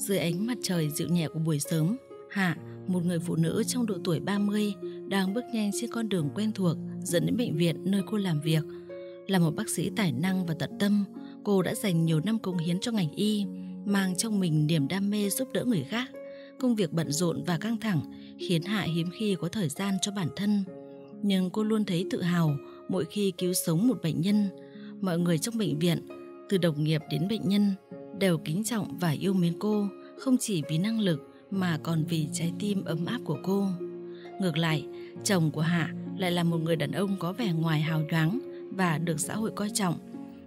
Dưới ánh mặt trời dịu nhẹ của buổi sớm, Hạ, một người phụ nữ trong độ tuổi 30, đang bước nhanh trên con đường quen thuộc dẫn đến bệnh viện nơi cô làm việc. Là một bác sĩ tài năng và tận tâm, cô đã dành nhiều năm cống hiến cho ngành y, mang trong mình niềm đam mê giúp đỡ người khác. Công việc bận rộn và căng thẳng khiến Hạ hiếm khi có thời gian cho bản thân. Nhưng cô luôn thấy tự hào mỗi khi cứu sống một bệnh nhân. Mọi người trong bệnh viện, từ đồng nghiệp đến bệnh nhân, đều kính trọng và yêu mến cô không chỉ vì năng lực mà còn vì trái tim ấm áp của cô. Ngược lại, chồng của Hạ lại là một người đàn ông có vẻ ngoài hào nhoáng và được xã hội coi trọng.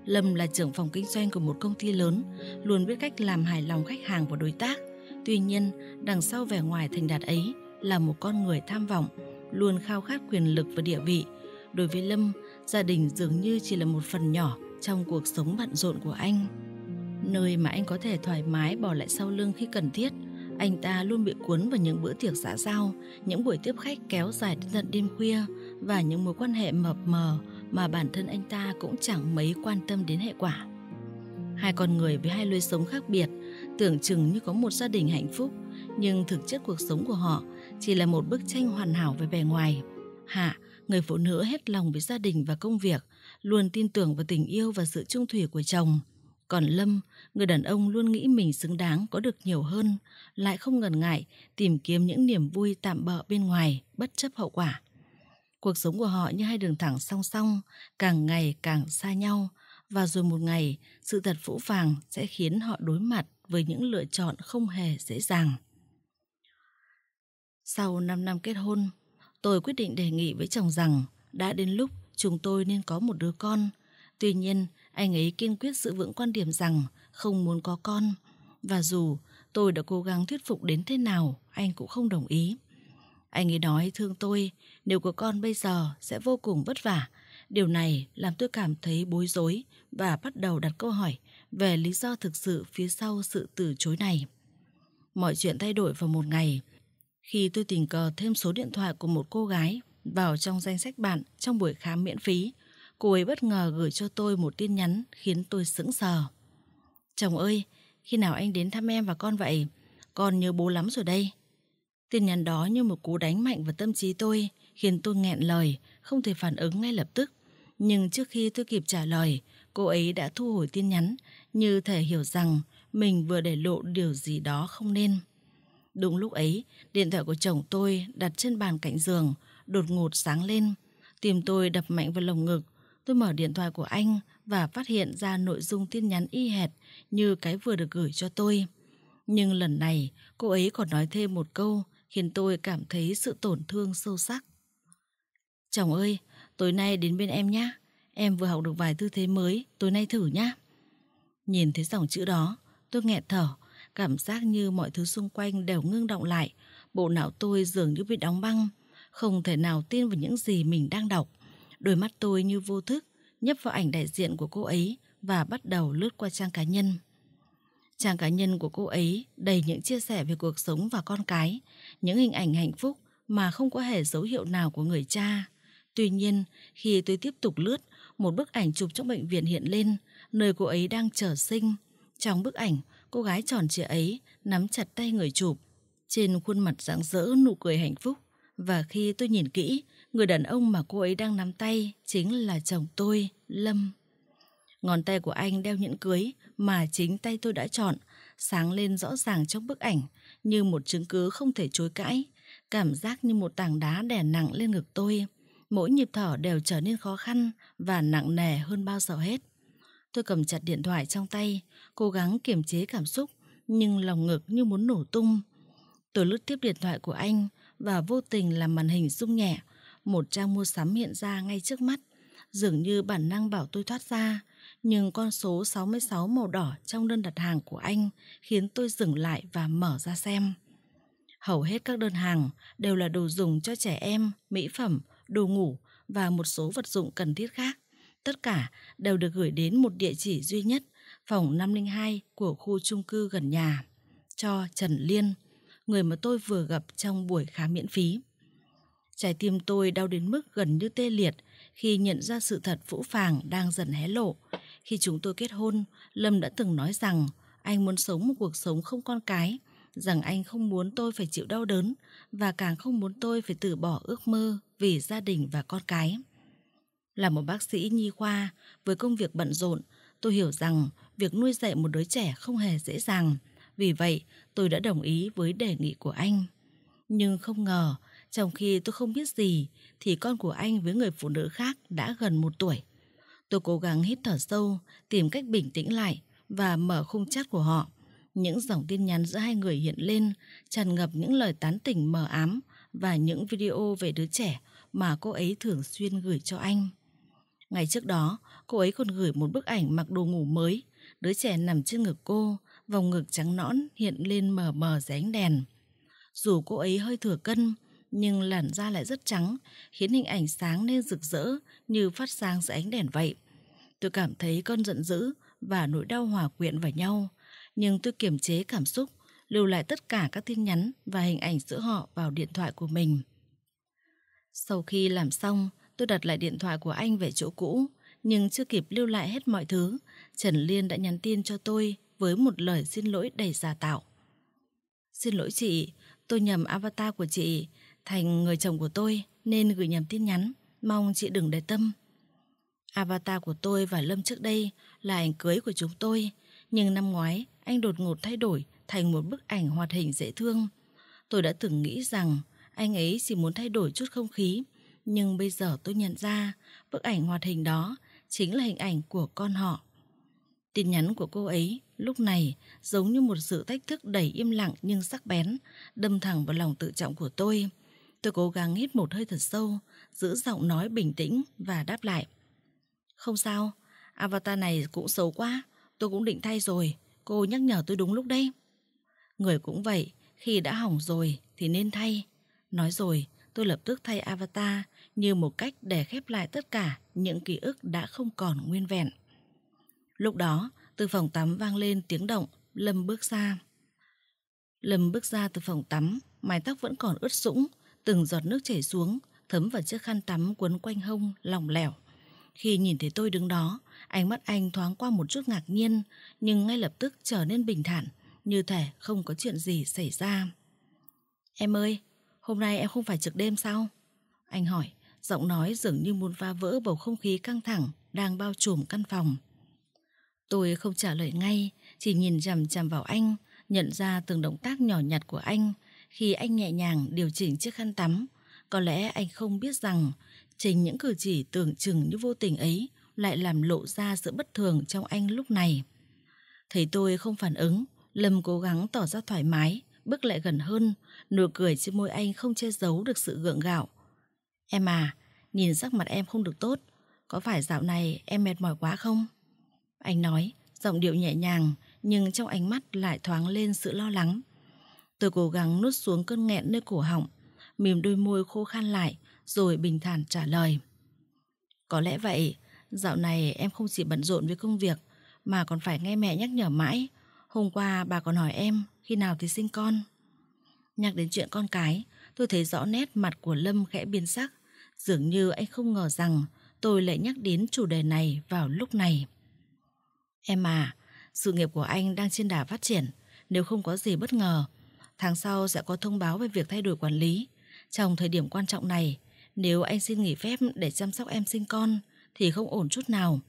Lâm là trưởng phòng kinh doanh của một công ty lớn, luôn biết cách làm hài lòng khách hàng và đối tác. Tuy nhiên, đằng sau vẻ ngoài thành đạt ấy là một con người tham vọng, luôn khao khát quyền lực và địa vị. Đối với Lâm, gia đình dường như chỉ là một phần nhỏ trong cuộc sống bận rộn của anh nơi mà anh có thể thoải mái bỏ lại sau lưng khi cần thiết. Anh ta luôn bị cuốn vào những bữa tiệc xã giao, những buổi tiếp khách kéo dài đến tận đêm khuya và những mối quan hệ mập mờ mà bản thân anh ta cũng chẳng mấy quan tâm đến hệ quả. Hai con người với hai lối sống khác biệt, tưởng chừng như có một gia đình hạnh phúc, nhưng thực chất cuộc sống của họ chỉ là một bức tranh hoàn hảo về bề ngoài. Hạ, người phụ nữ hết lòng với gia đình và công việc, luôn tin tưởng vào tình yêu và sự trung thủy của chồng – còn Lâm, người đàn ông luôn nghĩ mình xứng đáng có được nhiều hơn, lại không ngần ngại tìm kiếm những niềm vui tạm bợ bên ngoài, bất chấp hậu quả. Cuộc sống của họ như hai đường thẳng song song, càng ngày càng xa nhau, và rồi một ngày, sự thật phũ phàng sẽ khiến họ đối mặt với những lựa chọn không hề dễ dàng. Sau 5 năm kết hôn, tôi quyết định đề nghị với chồng rằng đã đến lúc chúng tôi nên có một đứa con. Tuy nhiên, anh ấy kiên quyết giữ vững quan điểm rằng không muốn có con. Và dù tôi đã cố gắng thuyết phục đến thế nào, anh cũng không đồng ý. Anh ấy nói thương tôi, nếu có con bây giờ sẽ vô cùng vất vả. Điều này làm tôi cảm thấy bối rối và bắt đầu đặt câu hỏi về lý do thực sự phía sau sự từ chối này. Mọi chuyện thay đổi vào một ngày. Khi tôi tình cờ thêm số điện thoại của một cô gái vào trong danh sách bạn trong buổi khám miễn phí cô ấy bất ngờ gửi cho tôi một tin nhắn khiến tôi sững sờ. Chồng ơi, khi nào anh đến thăm em và con vậy? Con nhớ bố lắm rồi đây. Tin nhắn đó như một cú đánh mạnh vào tâm trí tôi, khiến tôi nghẹn lời, không thể phản ứng ngay lập tức. Nhưng trước khi tôi kịp trả lời, cô ấy đã thu hồi tin nhắn, như thể hiểu rằng mình vừa để lộ điều gì đó không nên. Đúng lúc ấy, điện thoại của chồng tôi đặt trên bàn cạnh giường, đột ngột sáng lên. Tim tôi đập mạnh vào lồng ngực, Tôi mở điện thoại của anh và phát hiện ra nội dung tin nhắn y hệt như cái vừa được gửi cho tôi. Nhưng lần này, cô ấy còn nói thêm một câu khiến tôi cảm thấy sự tổn thương sâu sắc. Chồng ơi, tối nay đến bên em nhé. Em vừa học được vài tư thế mới, tối nay thử nhé. Nhìn thấy dòng chữ đó, tôi nghẹt thở, cảm giác như mọi thứ xung quanh đều ngưng động lại. Bộ não tôi dường như bị đóng băng, không thể nào tin vào những gì mình đang đọc. Đôi mắt tôi như vô thức nhấp vào ảnh đại diện của cô ấy và bắt đầu lướt qua trang cá nhân. Trang cá nhân của cô ấy đầy những chia sẻ về cuộc sống và con cái, những hình ảnh hạnh phúc mà không có hề dấu hiệu nào của người cha. Tuy nhiên, khi tôi tiếp tục lướt, một bức ảnh chụp trong bệnh viện hiện lên, nơi cô ấy đang trở sinh. Trong bức ảnh, cô gái tròn trịa ấy nắm chặt tay người chụp, trên khuôn mặt rạng rỡ nụ cười hạnh phúc. Và khi tôi nhìn kỹ, Người đàn ông mà cô ấy đang nắm tay chính là chồng tôi, Lâm. Ngón tay của anh đeo nhẫn cưới mà chính tay tôi đã chọn, sáng lên rõ ràng trong bức ảnh, như một chứng cứ không thể chối cãi. Cảm giác như một tảng đá đè nặng lên ngực tôi. Mỗi nhịp thở đều trở nên khó khăn và nặng nề hơn bao giờ hết. Tôi cầm chặt điện thoại trong tay, cố gắng kiềm chế cảm xúc, nhưng lòng ngực như muốn nổ tung. Tôi lướt tiếp điện thoại của anh và vô tình làm màn hình rung nhẹ, một trang mua sắm hiện ra ngay trước mắt, dường như bản năng bảo tôi thoát ra, nhưng con số 66 màu đỏ trong đơn đặt hàng của anh khiến tôi dừng lại và mở ra xem. Hầu hết các đơn hàng đều là đồ dùng cho trẻ em, mỹ phẩm, đồ ngủ và một số vật dụng cần thiết khác. Tất cả đều được gửi đến một địa chỉ duy nhất, phòng 502 của khu chung cư gần nhà, cho Trần Liên, người mà tôi vừa gặp trong buổi khám miễn phí. Trái tim tôi đau đến mức gần như tê liệt khi nhận ra sự thật vũ phàng đang dần hé lộ. Khi chúng tôi kết hôn, Lâm đã từng nói rằng anh muốn sống một cuộc sống không con cái, rằng anh không muốn tôi phải chịu đau đớn và càng không muốn tôi phải từ bỏ ước mơ vì gia đình và con cái. Là một bác sĩ nhi khoa, với công việc bận rộn, tôi hiểu rằng việc nuôi dạy một đứa trẻ không hề dễ dàng. Vì vậy, tôi đã đồng ý với đề nghị của anh. Nhưng không ngờ, trong khi tôi không biết gì thì con của anh với người phụ nữ khác đã gần một tuổi. Tôi cố gắng hít thở sâu, tìm cách bình tĩnh lại và mở khung chat của họ. Những dòng tin nhắn giữa hai người hiện lên, tràn ngập những lời tán tỉnh mờ ám và những video về đứa trẻ mà cô ấy thường xuyên gửi cho anh. Ngày trước đó, cô ấy còn gửi một bức ảnh mặc đồ ngủ mới, đứa trẻ nằm trên ngực cô, vòng ngực trắng nõn hiện lên mờ mờ dưới ánh đèn. Dù cô ấy hơi thừa cân, nhưng làn da lại rất trắng, khiến hình ảnh sáng nên rực rỡ như phát sáng dưới ánh đèn vậy. Tôi cảm thấy cơn giận dữ và nỗi đau hòa quyện vào nhau, nhưng tôi kiềm chế cảm xúc, lưu lại tất cả các tin nhắn và hình ảnh giữa họ vào điện thoại của mình. Sau khi làm xong, tôi đặt lại điện thoại của anh về chỗ cũ, nhưng chưa kịp lưu lại hết mọi thứ, Trần Liên đã nhắn tin cho tôi với một lời xin lỗi đầy giả tạo. Xin lỗi chị, tôi nhầm avatar của chị, thành người chồng của tôi nên gửi nhầm tin nhắn, mong chị đừng để tâm. Avatar của tôi và Lâm trước đây là ảnh cưới của chúng tôi, nhưng năm ngoái anh đột ngột thay đổi thành một bức ảnh hoạt hình dễ thương. Tôi đã từng nghĩ rằng anh ấy chỉ muốn thay đổi chút không khí, nhưng bây giờ tôi nhận ra bức ảnh hoạt hình đó chính là hình ảnh của con họ. Tin nhắn của cô ấy lúc này giống như một sự thách thức đầy im lặng nhưng sắc bén, đâm thẳng vào lòng tự trọng của tôi. Tôi cố gắng hít một hơi thật sâu, giữ giọng nói bình tĩnh và đáp lại. Không sao, avatar này cũng xấu quá, tôi cũng định thay rồi, cô nhắc nhở tôi đúng lúc đấy. Người cũng vậy, khi đã hỏng rồi thì nên thay. Nói rồi, tôi lập tức thay avatar như một cách để khép lại tất cả những ký ức đã không còn nguyên vẹn. Lúc đó, từ phòng tắm vang lên tiếng động, Lâm bước ra. Lâm bước ra từ phòng tắm, mái tóc vẫn còn ướt sũng, từng giọt nước chảy xuống, thấm vào chiếc khăn tắm quấn quanh hông lỏng lẻo. Khi nhìn thấy tôi đứng đó, ánh mắt anh thoáng qua một chút ngạc nhiên, nhưng ngay lập tức trở nên bình thản, như thể không có chuyện gì xảy ra. Em ơi, hôm nay em không phải trực đêm sao? Anh hỏi, giọng nói dường như muốn phá vỡ bầu không khí căng thẳng đang bao trùm căn phòng. Tôi không trả lời ngay, chỉ nhìn chằm chằm vào anh, nhận ra từng động tác nhỏ nhặt của anh khi anh nhẹ nhàng điều chỉnh chiếc khăn tắm, có lẽ anh không biết rằng chính những cử chỉ tưởng chừng như vô tình ấy lại làm lộ ra sự bất thường trong anh lúc này. Thấy tôi không phản ứng, Lâm cố gắng tỏ ra thoải mái, bước lại gần hơn, nụ cười trên môi anh không che giấu được sự gượng gạo. Em à, nhìn sắc mặt em không được tốt, có phải dạo này em mệt mỏi quá không? Anh nói, giọng điệu nhẹ nhàng, nhưng trong ánh mắt lại thoáng lên sự lo lắng. Tôi cố gắng nuốt xuống cơn nghẹn nơi cổ họng, mỉm đôi môi khô khan lại, rồi bình thản trả lời. Có lẽ vậy, dạo này em không chỉ bận rộn với công việc, mà còn phải nghe mẹ nhắc nhở mãi. Hôm qua bà còn hỏi em khi nào thì sinh con. Nhắc đến chuyện con cái, tôi thấy rõ nét mặt của Lâm khẽ biến sắc. Dường như anh không ngờ rằng tôi lại nhắc đến chủ đề này vào lúc này. Em à, sự nghiệp của anh đang trên đà phát triển. Nếu không có gì bất ngờ, Tháng sau sẽ có thông báo về việc thay đổi quản lý. Trong thời điểm quan trọng này, nếu anh xin nghỉ phép để chăm sóc em sinh con thì không ổn chút nào.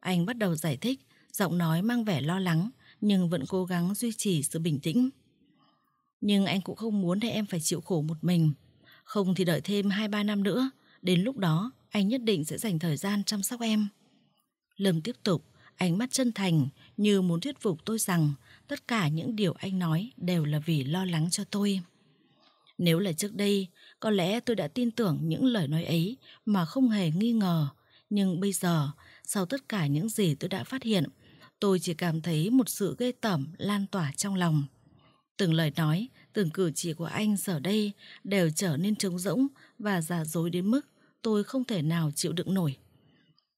Anh bắt đầu giải thích, giọng nói mang vẻ lo lắng nhưng vẫn cố gắng duy trì sự bình tĩnh. Nhưng anh cũng không muốn để em phải chịu khổ một mình. Không thì đợi thêm 2-3 năm nữa, đến lúc đó anh nhất định sẽ dành thời gian chăm sóc em. Lâm tiếp tục, ánh mắt chân thành như muốn thuyết phục tôi rằng tất cả những điều anh nói đều là vì lo lắng cho tôi. Nếu là trước đây, có lẽ tôi đã tin tưởng những lời nói ấy mà không hề nghi ngờ. Nhưng bây giờ, sau tất cả những gì tôi đã phát hiện, tôi chỉ cảm thấy một sự ghê tởm lan tỏa trong lòng. Từng lời nói, từng cử chỉ của anh giờ đây đều trở nên trống rỗng và giả dối đến mức tôi không thể nào chịu đựng nổi.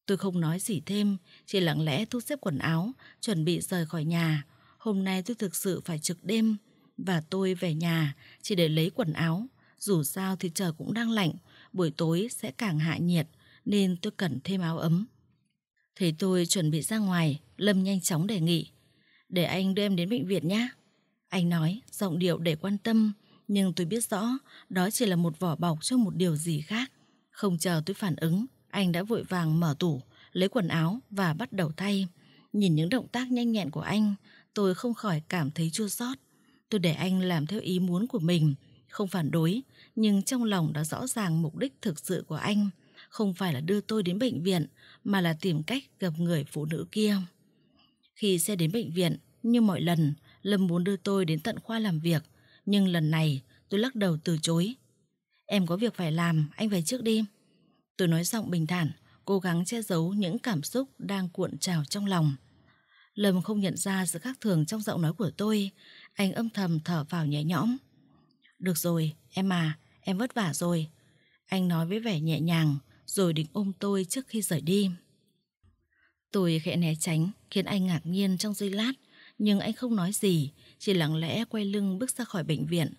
Tôi không nói gì thêm, chỉ lặng lẽ thu xếp quần áo, chuẩn bị rời khỏi nhà Hôm nay tôi thực sự phải trực đêm và tôi về nhà chỉ để lấy quần áo. Dù sao thì trời cũng đang lạnh, buổi tối sẽ càng hạ nhiệt nên tôi cần thêm áo ấm. Thấy tôi chuẩn bị ra ngoài, Lâm nhanh chóng đề nghị. Để anh đưa em đến bệnh viện nhé. Anh nói, giọng điệu để quan tâm, nhưng tôi biết rõ đó chỉ là một vỏ bọc cho một điều gì khác. Không chờ tôi phản ứng, anh đã vội vàng mở tủ, lấy quần áo và bắt đầu thay. Nhìn những động tác nhanh nhẹn của anh, tôi không khỏi cảm thấy chua xót. Tôi để anh làm theo ý muốn của mình, không phản đối, nhưng trong lòng đã rõ ràng mục đích thực sự của anh, không phải là đưa tôi đến bệnh viện, mà là tìm cách gặp người phụ nữ kia. Khi xe đến bệnh viện, như mọi lần, Lâm muốn đưa tôi đến tận khoa làm việc, nhưng lần này tôi lắc đầu từ chối. Em có việc phải làm, anh về trước đi. Tôi nói giọng bình thản, cố gắng che giấu những cảm xúc đang cuộn trào trong lòng. Lâm không nhận ra sự khác thường trong giọng nói của tôi. Anh âm thầm thở vào nhẹ nhõm. Được rồi, em à, em vất vả rồi. Anh nói với vẻ nhẹ nhàng, rồi định ôm tôi trước khi rời đi. Tôi khẽ né tránh, khiến anh ngạc nhiên trong giây lát. Nhưng anh không nói gì, chỉ lặng lẽ quay lưng bước ra khỏi bệnh viện.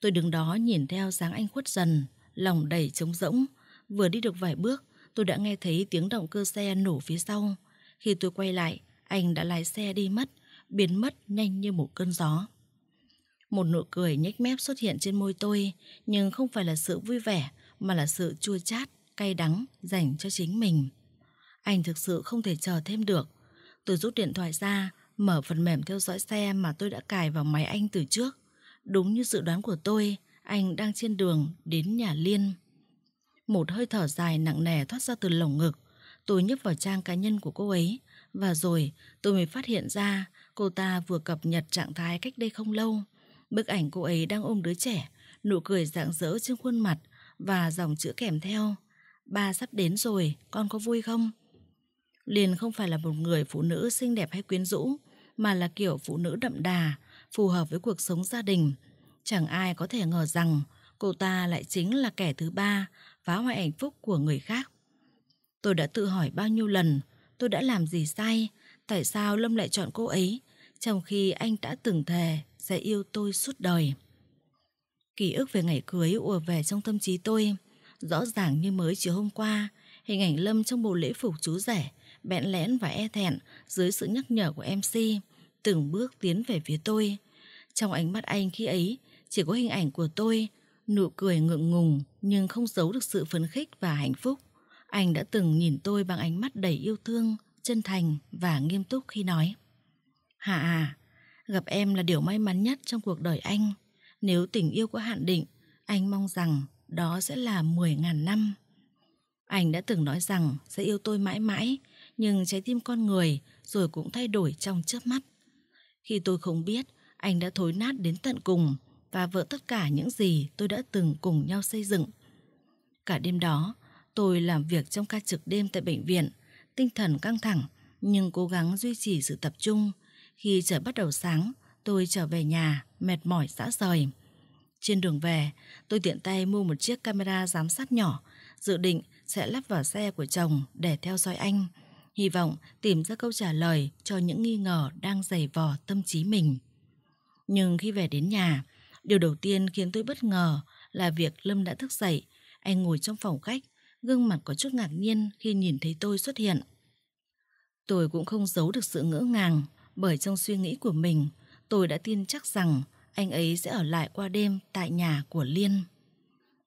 Tôi đứng đó nhìn theo dáng anh khuất dần, lòng đầy trống rỗng. Vừa đi được vài bước, tôi đã nghe thấy tiếng động cơ xe nổ phía sau. Khi tôi quay lại, anh đã lái xe đi mất, biến mất nhanh như một cơn gió. Một nụ cười nhếch mép xuất hiện trên môi tôi, nhưng không phải là sự vui vẻ, mà là sự chua chát, cay đắng dành cho chính mình. Anh thực sự không thể chờ thêm được. Tôi rút điện thoại ra, mở phần mềm theo dõi xe mà tôi đã cài vào máy anh từ trước. Đúng như dự đoán của tôi, anh đang trên đường đến nhà Liên. Một hơi thở dài nặng nề thoát ra từ lồng ngực, tôi nhấp vào trang cá nhân của cô ấy và rồi tôi mới phát hiện ra cô ta vừa cập nhật trạng thái cách đây không lâu. Bức ảnh cô ấy đang ôm đứa trẻ, nụ cười rạng rỡ trên khuôn mặt và dòng chữ kèm theo. Ba sắp đến rồi, con có vui không? Liền không phải là một người phụ nữ xinh đẹp hay quyến rũ, mà là kiểu phụ nữ đậm đà, phù hợp với cuộc sống gia đình. Chẳng ai có thể ngờ rằng cô ta lại chính là kẻ thứ ba phá hoại hạnh phúc của người khác. Tôi đã tự hỏi bao nhiêu lần tôi đã làm gì sai, tại sao Lâm lại chọn cô ấy, trong khi anh đã từng thề sẽ yêu tôi suốt đời. Ký ức về ngày cưới ùa về trong tâm trí tôi, rõ ràng như mới chiều hôm qua, hình ảnh Lâm trong bộ lễ phục chú rể, bẽn lẽn và e thẹn dưới sự nhắc nhở của MC, từng bước tiến về phía tôi. Trong ánh mắt anh khi ấy, chỉ có hình ảnh của tôi, nụ cười ngượng ngùng nhưng không giấu được sự phấn khích và hạnh phúc. Anh đã từng nhìn tôi bằng ánh mắt đầy yêu thương, chân thành và nghiêm túc khi nói. Hà à, gặp em là điều may mắn nhất trong cuộc đời anh. Nếu tình yêu có hạn định, anh mong rằng đó sẽ là mười ngàn năm. Anh đã từng nói rằng sẽ yêu tôi mãi mãi, nhưng trái tim con người rồi cũng thay đổi trong chớp mắt. Khi tôi không biết, anh đã thối nát đến tận cùng và vỡ tất cả những gì tôi đã từng cùng nhau xây dựng. Cả đêm đó, Tôi làm việc trong ca trực đêm tại bệnh viện, tinh thần căng thẳng nhưng cố gắng duy trì sự tập trung. Khi trời bắt đầu sáng, tôi trở về nhà mệt mỏi xã rời. Trên đường về, tôi tiện tay mua một chiếc camera giám sát nhỏ, dự định sẽ lắp vào xe của chồng để theo dõi anh, hy vọng tìm ra câu trả lời cho những nghi ngờ đang dày vò tâm trí mình. Nhưng khi về đến nhà, điều đầu tiên khiến tôi bất ngờ là việc Lâm đã thức dậy, anh ngồi trong phòng khách gương mặt có chút ngạc nhiên khi nhìn thấy tôi xuất hiện. Tôi cũng không giấu được sự ngỡ ngàng, bởi trong suy nghĩ của mình, tôi đã tin chắc rằng anh ấy sẽ ở lại qua đêm tại nhà của Liên.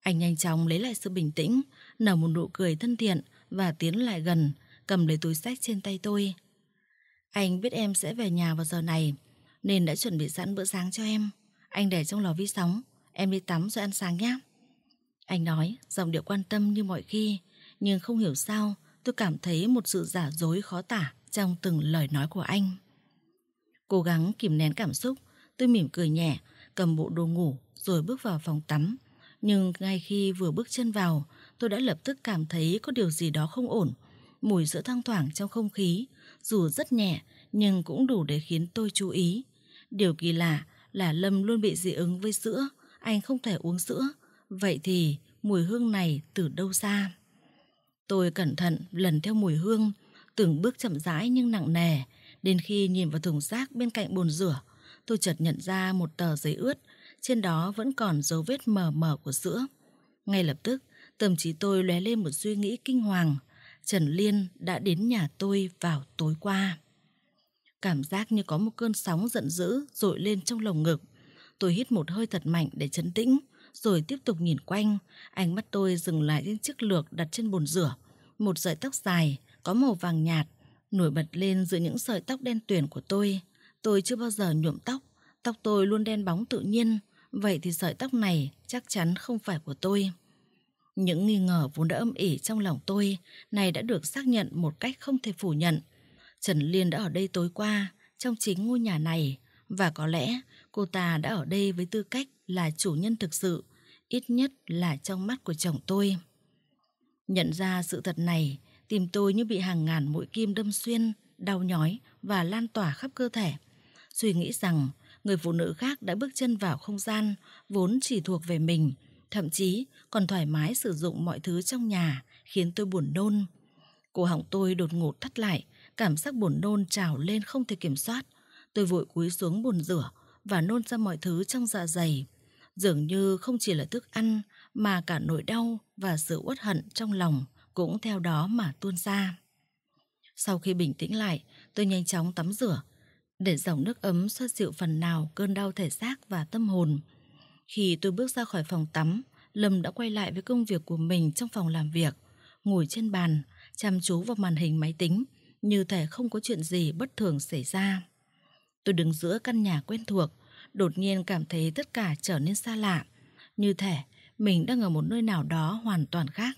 Anh nhanh chóng lấy lại sự bình tĩnh, nở một nụ cười thân thiện và tiến lại gần, cầm lấy túi sách trên tay tôi. Anh biết em sẽ về nhà vào giờ này, nên đã chuẩn bị sẵn bữa sáng cho em. Anh để trong lò vi sóng, em đi tắm rồi ăn sáng nhé. Anh nói giọng điệu quan tâm như mọi khi, nhưng không hiểu sao tôi cảm thấy một sự giả dối khó tả trong từng lời nói của anh. Cố gắng kìm nén cảm xúc, tôi mỉm cười nhẹ, cầm bộ đồ ngủ rồi bước vào phòng tắm. Nhưng ngay khi vừa bước chân vào, tôi đã lập tức cảm thấy có điều gì đó không ổn. Mùi sữa thoang thoảng trong không khí, dù rất nhẹ nhưng cũng đủ để khiến tôi chú ý. Điều kỳ lạ là Lâm luôn bị dị ứng với sữa, anh không thể uống sữa Vậy thì mùi hương này từ đâu ra? Tôi cẩn thận lần theo mùi hương, từng bước chậm rãi nhưng nặng nề, đến khi nhìn vào thùng rác bên cạnh bồn rửa, tôi chợt nhận ra một tờ giấy ướt, trên đó vẫn còn dấu vết mờ mờ của sữa. Ngay lập tức, tâm trí tôi lóe lên một suy nghĩ kinh hoàng. Trần Liên đã đến nhà tôi vào tối qua. Cảm giác như có một cơn sóng giận dữ dội lên trong lồng ngực. Tôi hít một hơi thật mạnh để chấn tĩnh, rồi tiếp tục nhìn quanh. Ánh mắt tôi dừng lại trên chiếc lược đặt trên bồn rửa. Một sợi tóc dài, có màu vàng nhạt, nổi bật lên giữa những sợi tóc đen tuyển của tôi. Tôi chưa bao giờ nhuộm tóc, tóc tôi luôn đen bóng tự nhiên, vậy thì sợi tóc này chắc chắn không phải của tôi. Những nghi ngờ vốn đã âm ỉ trong lòng tôi, này đã được xác nhận một cách không thể phủ nhận. Trần Liên đã ở đây tối qua, trong chính ngôi nhà này, và có lẽ cô ta đã ở đây với tư cách là chủ nhân thực sự, ít nhất là trong mắt của chồng tôi. Nhận ra sự thật này, tim tôi như bị hàng ngàn mũi kim đâm xuyên, đau nhói và lan tỏa khắp cơ thể. Suy nghĩ rằng người phụ nữ khác đã bước chân vào không gian vốn chỉ thuộc về mình, thậm chí còn thoải mái sử dụng mọi thứ trong nhà khiến tôi buồn nôn. Cổ họng tôi đột ngột thắt lại, cảm giác buồn nôn trào lên không thể kiểm soát. Tôi vội cúi xuống bồn rửa và nôn ra mọi thứ trong dạ dày, Dường như không chỉ là thức ăn mà cả nỗi đau và sự uất hận trong lòng cũng theo đó mà tuôn ra. Sau khi bình tĩnh lại, tôi nhanh chóng tắm rửa để dòng nước ấm xoa dịu phần nào cơn đau thể xác và tâm hồn. Khi tôi bước ra khỏi phòng tắm, Lâm đã quay lại với công việc của mình trong phòng làm việc, ngồi trên bàn, chăm chú vào màn hình máy tính, như thể không có chuyện gì bất thường xảy ra. Tôi đứng giữa căn nhà quen thuộc, đột nhiên cảm thấy tất cả trở nên xa lạ. Như thể mình đang ở một nơi nào đó hoàn toàn khác.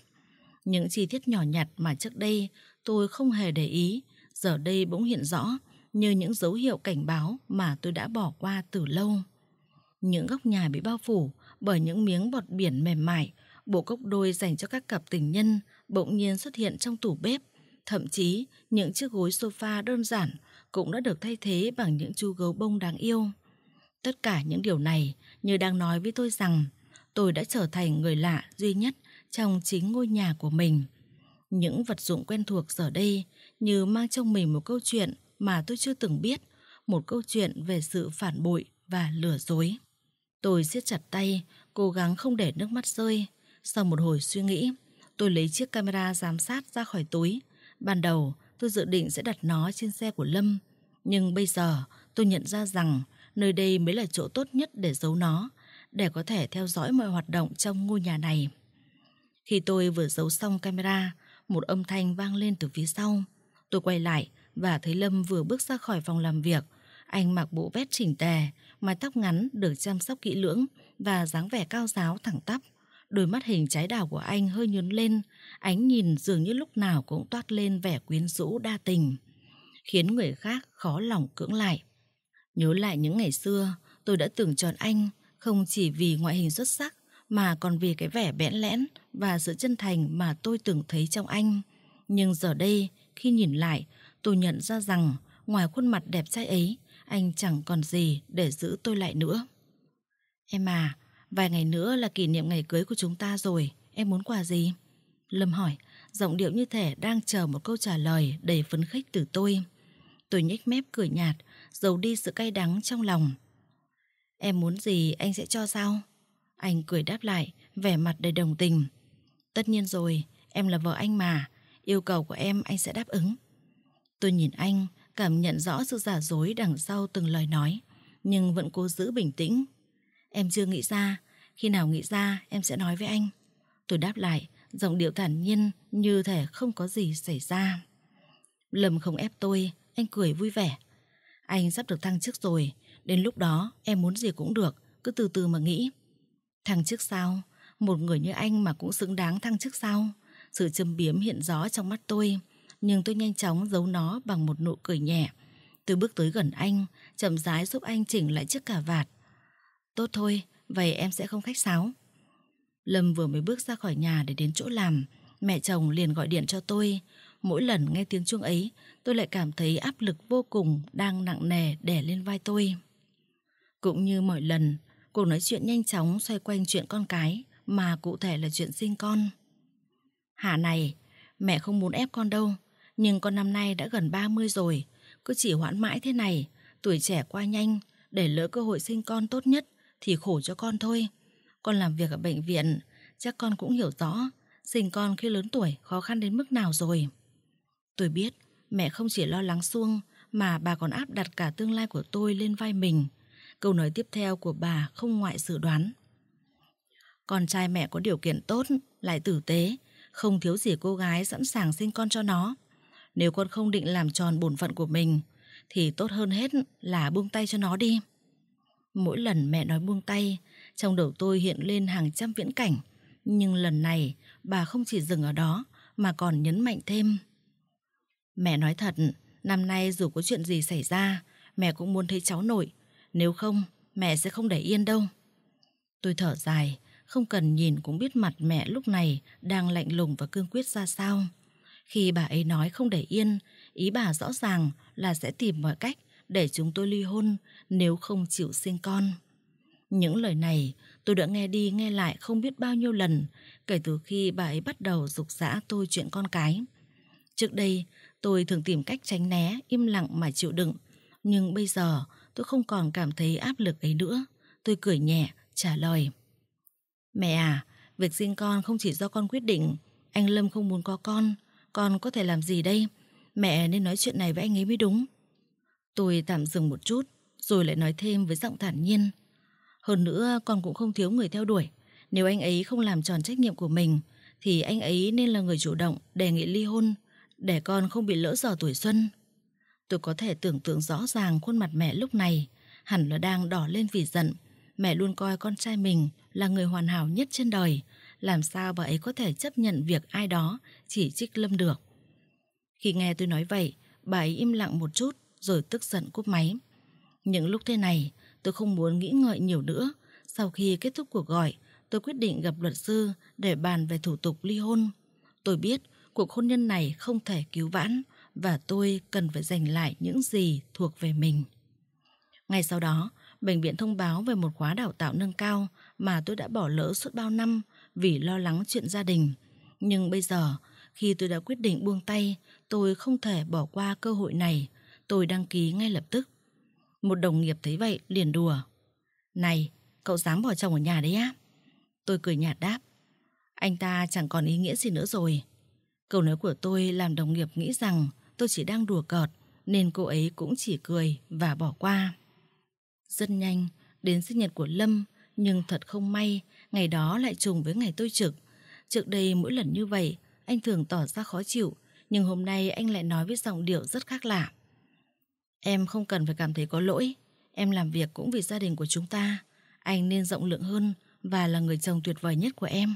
Những chi tiết nhỏ nhặt mà trước đây tôi không hề để ý, giờ đây bỗng hiện rõ như những dấu hiệu cảnh báo mà tôi đã bỏ qua từ lâu. Những góc nhà bị bao phủ bởi những miếng bọt biển mềm mại, bộ cốc đôi dành cho các cặp tình nhân bỗng nhiên xuất hiện trong tủ bếp. Thậm chí, những chiếc gối sofa đơn giản cũng đã được thay thế bằng những chú gấu bông đáng yêu. Tất cả những điều này như đang nói với tôi rằng tôi đã trở thành người lạ duy nhất trong chính ngôi nhà của mình. Những vật dụng quen thuộc giờ đây như mang trong mình một câu chuyện mà tôi chưa từng biết, một câu chuyện về sự phản bội và lừa dối. Tôi siết chặt tay, cố gắng không để nước mắt rơi. Sau một hồi suy nghĩ, tôi lấy chiếc camera giám sát ra khỏi túi. Ban đầu, tôi dự định sẽ đặt nó trên xe của Lâm. Nhưng bây giờ, tôi nhận ra rằng nơi đây mới là chỗ tốt nhất để giấu nó, để có thể theo dõi mọi hoạt động trong ngôi nhà này. Khi tôi vừa giấu xong camera, một âm thanh vang lên từ phía sau. Tôi quay lại và thấy Lâm vừa bước ra khỏi phòng làm việc. Anh mặc bộ vest chỉnh tề, mái tóc ngắn được chăm sóc kỹ lưỡng và dáng vẻ cao giáo thẳng tắp. Đôi mắt hình trái đảo của anh hơi nhướng lên, ánh nhìn dường như lúc nào cũng toát lên vẻ quyến rũ đa tình, khiến người khác khó lòng cưỡng lại. Nhớ lại những ngày xưa, tôi đã từng chọn anh không chỉ vì ngoại hình xuất sắc mà còn vì cái vẻ bẽn lẽn và sự chân thành mà tôi từng thấy trong anh. Nhưng giờ đây, khi nhìn lại, tôi nhận ra rằng ngoài khuôn mặt đẹp trai ấy, anh chẳng còn gì để giữ tôi lại nữa. Em à, vài ngày nữa là kỷ niệm ngày cưới của chúng ta rồi, em muốn quà gì? Lâm hỏi, giọng điệu như thể đang chờ một câu trả lời đầy phấn khích từ tôi. Tôi nhếch mép cười nhạt giấu đi sự cay đắng trong lòng. Em muốn gì anh sẽ cho sao? Anh cười đáp lại, vẻ mặt đầy đồng tình. Tất nhiên rồi, em là vợ anh mà, yêu cầu của em anh sẽ đáp ứng. Tôi nhìn anh, cảm nhận rõ sự giả dối đằng sau từng lời nói, nhưng vẫn cố giữ bình tĩnh. Em chưa nghĩ ra, khi nào nghĩ ra em sẽ nói với anh. Tôi đáp lại, giọng điệu thản nhiên như thể không có gì xảy ra. Lâm không ép tôi, anh cười vui vẻ. Anh sắp được thăng chức rồi, đến lúc đó em muốn gì cũng được, cứ từ từ mà nghĩ. Thăng chức sao? Một người như anh mà cũng xứng đáng thăng chức sao? Sự châm biếm hiện rõ trong mắt tôi, nhưng tôi nhanh chóng giấu nó bằng một nụ cười nhẹ. Tôi bước tới gần anh, chậm rãi giúp anh chỉnh lại chiếc cà vạt. Tốt thôi, vậy em sẽ không khách sáo. Lâm vừa mới bước ra khỏi nhà để đến chỗ làm, mẹ chồng liền gọi điện cho tôi. Mỗi lần nghe tiếng chuông ấy, tôi lại cảm thấy áp lực vô cùng đang nặng nề đè lên vai tôi. Cũng như mọi lần, cuộc nói chuyện nhanh chóng xoay quanh chuyện con cái, mà cụ thể là chuyện sinh con. Hà này, mẹ không muốn ép con đâu, nhưng con năm nay đã gần 30 rồi, cứ chỉ hoãn mãi thế này, tuổi trẻ qua nhanh, để lỡ cơ hội sinh con tốt nhất thì khổ cho con thôi. Con làm việc ở bệnh viện, chắc con cũng hiểu rõ, sinh con khi lớn tuổi khó khăn đến mức nào rồi. Tôi biết mẹ không chỉ lo lắng Xuông mà bà còn áp đặt cả tương lai của tôi lên vai mình. Câu nói tiếp theo của bà không ngoại dự đoán. Con trai mẹ có điều kiện tốt, lại tử tế, không thiếu gì cô gái sẵn sàng sinh con cho nó. Nếu con không định làm tròn bổn phận của mình, thì tốt hơn hết là buông tay cho nó đi. Mỗi lần mẹ nói buông tay, trong đầu tôi hiện lên hàng trăm viễn cảnh. Nhưng lần này, bà không chỉ dừng ở đó, mà còn nhấn mạnh thêm. Mẹ nói thật, năm nay dù có chuyện gì xảy ra, mẹ cũng muốn thấy cháu nội. Nếu không, mẹ sẽ không để yên đâu. Tôi thở dài, không cần nhìn cũng biết mặt mẹ lúc này đang lạnh lùng và cương quyết ra sao. Khi bà ấy nói không để yên, ý bà rõ ràng là sẽ tìm mọi cách để chúng tôi ly hôn nếu không chịu sinh con. Những lời này tôi đã nghe đi nghe lại không biết bao nhiêu lần kể từ khi bà ấy bắt đầu rục rã tôi chuyện con cái. Trước đây, Tôi thường tìm cách tránh né, im lặng mà chịu đựng. Nhưng bây giờ tôi không còn cảm thấy áp lực ấy nữa. Tôi cười nhẹ, trả lời. Mẹ à, việc sinh con không chỉ do con quyết định. Anh Lâm không muốn có con. Con có thể làm gì đây? Mẹ nên nói chuyện này với anh ấy mới đúng. Tôi tạm dừng một chút, rồi lại nói thêm với giọng thản nhiên. Hơn nữa con cũng không thiếu người theo đuổi. Nếu anh ấy không làm tròn trách nhiệm của mình, thì anh ấy nên là người chủ động đề nghị ly hôn để con không bị lỡ giờ tuổi xuân. Tôi có thể tưởng tượng rõ ràng khuôn mặt mẹ lúc này, hẳn là đang đỏ lên vì giận. Mẹ luôn coi con trai mình là người hoàn hảo nhất trên đời, làm sao bà ấy có thể chấp nhận việc ai đó chỉ trích Lâm được. Khi nghe tôi nói vậy, bà ấy im lặng một chút rồi tức giận cúp máy. Những lúc thế này, tôi không muốn nghĩ ngợi nhiều nữa. Sau khi kết thúc cuộc gọi, tôi quyết định gặp luật sư để bàn về thủ tục ly hôn. Tôi biết cuộc hôn nhân này không thể cứu vãn và tôi cần phải giành lại những gì thuộc về mình. Ngay sau đó, bệnh viện thông báo về một khóa đào tạo nâng cao mà tôi đã bỏ lỡ suốt bao năm vì lo lắng chuyện gia đình. Nhưng bây giờ, khi tôi đã quyết định buông tay, tôi không thể bỏ qua cơ hội này. Tôi đăng ký ngay lập tức. Một đồng nghiệp thấy vậy liền đùa. Này, cậu dám bỏ chồng ở nhà đấy á? Tôi cười nhạt đáp. Anh ta chẳng còn ý nghĩa gì nữa rồi. Câu nói của tôi làm đồng nghiệp nghĩ rằng tôi chỉ đang đùa cợt, nên cô ấy cũng chỉ cười và bỏ qua. Rất nhanh, đến sinh nhật của Lâm, nhưng thật không may, ngày đó lại trùng với ngày tôi trực. Trước đây mỗi lần như vậy, anh thường tỏ ra khó chịu, nhưng hôm nay anh lại nói với giọng điệu rất khác lạ. Em không cần phải cảm thấy có lỗi, em làm việc cũng vì gia đình của chúng ta. Anh nên rộng lượng hơn và là người chồng tuyệt vời nhất của em.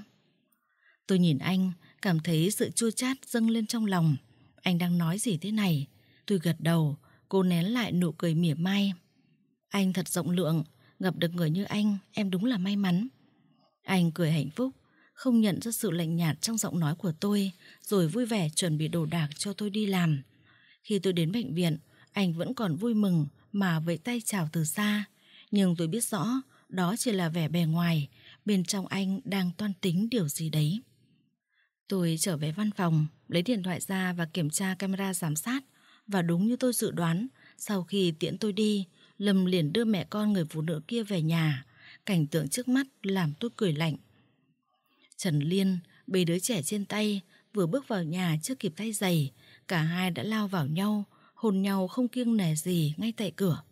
Tôi nhìn anh, cảm thấy sự chua chát dâng lên trong lòng. Anh đang nói gì thế này? Tôi gật đầu, cô nén lại nụ cười mỉa mai. Anh thật rộng lượng, gặp được người như anh, em đúng là may mắn. Anh cười hạnh phúc, không nhận ra sự lạnh nhạt trong giọng nói của tôi, rồi vui vẻ chuẩn bị đồ đạc cho tôi đi làm. Khi tôi đến bệnh viện, anh vẫn còn vui mừng mà vẫy tay chào từ xa. Nhưng tôi biết rõ, đó chỉ là vẻ bề ngoài, bên trong anh đang toan tính điều gì đấy. Tôi trở về văn phòng, lấy điện thoại ra và kiểm tra camera giám sát. Và đúng như tôi dự đoán, sau khi tiễn tôi đi, Lâm liền đưa mẹ con người phụ nữ kia về nhà. Cảnh tượng trước mắt làm tôi cười lạnh. Trần Liên bế đứa trẻ trên tay, vừa bước vào nhà chưa kịp thay giày, cả hai đã lao vào nhau, hồn nhau không kiêng nể gì ngay tại cửa.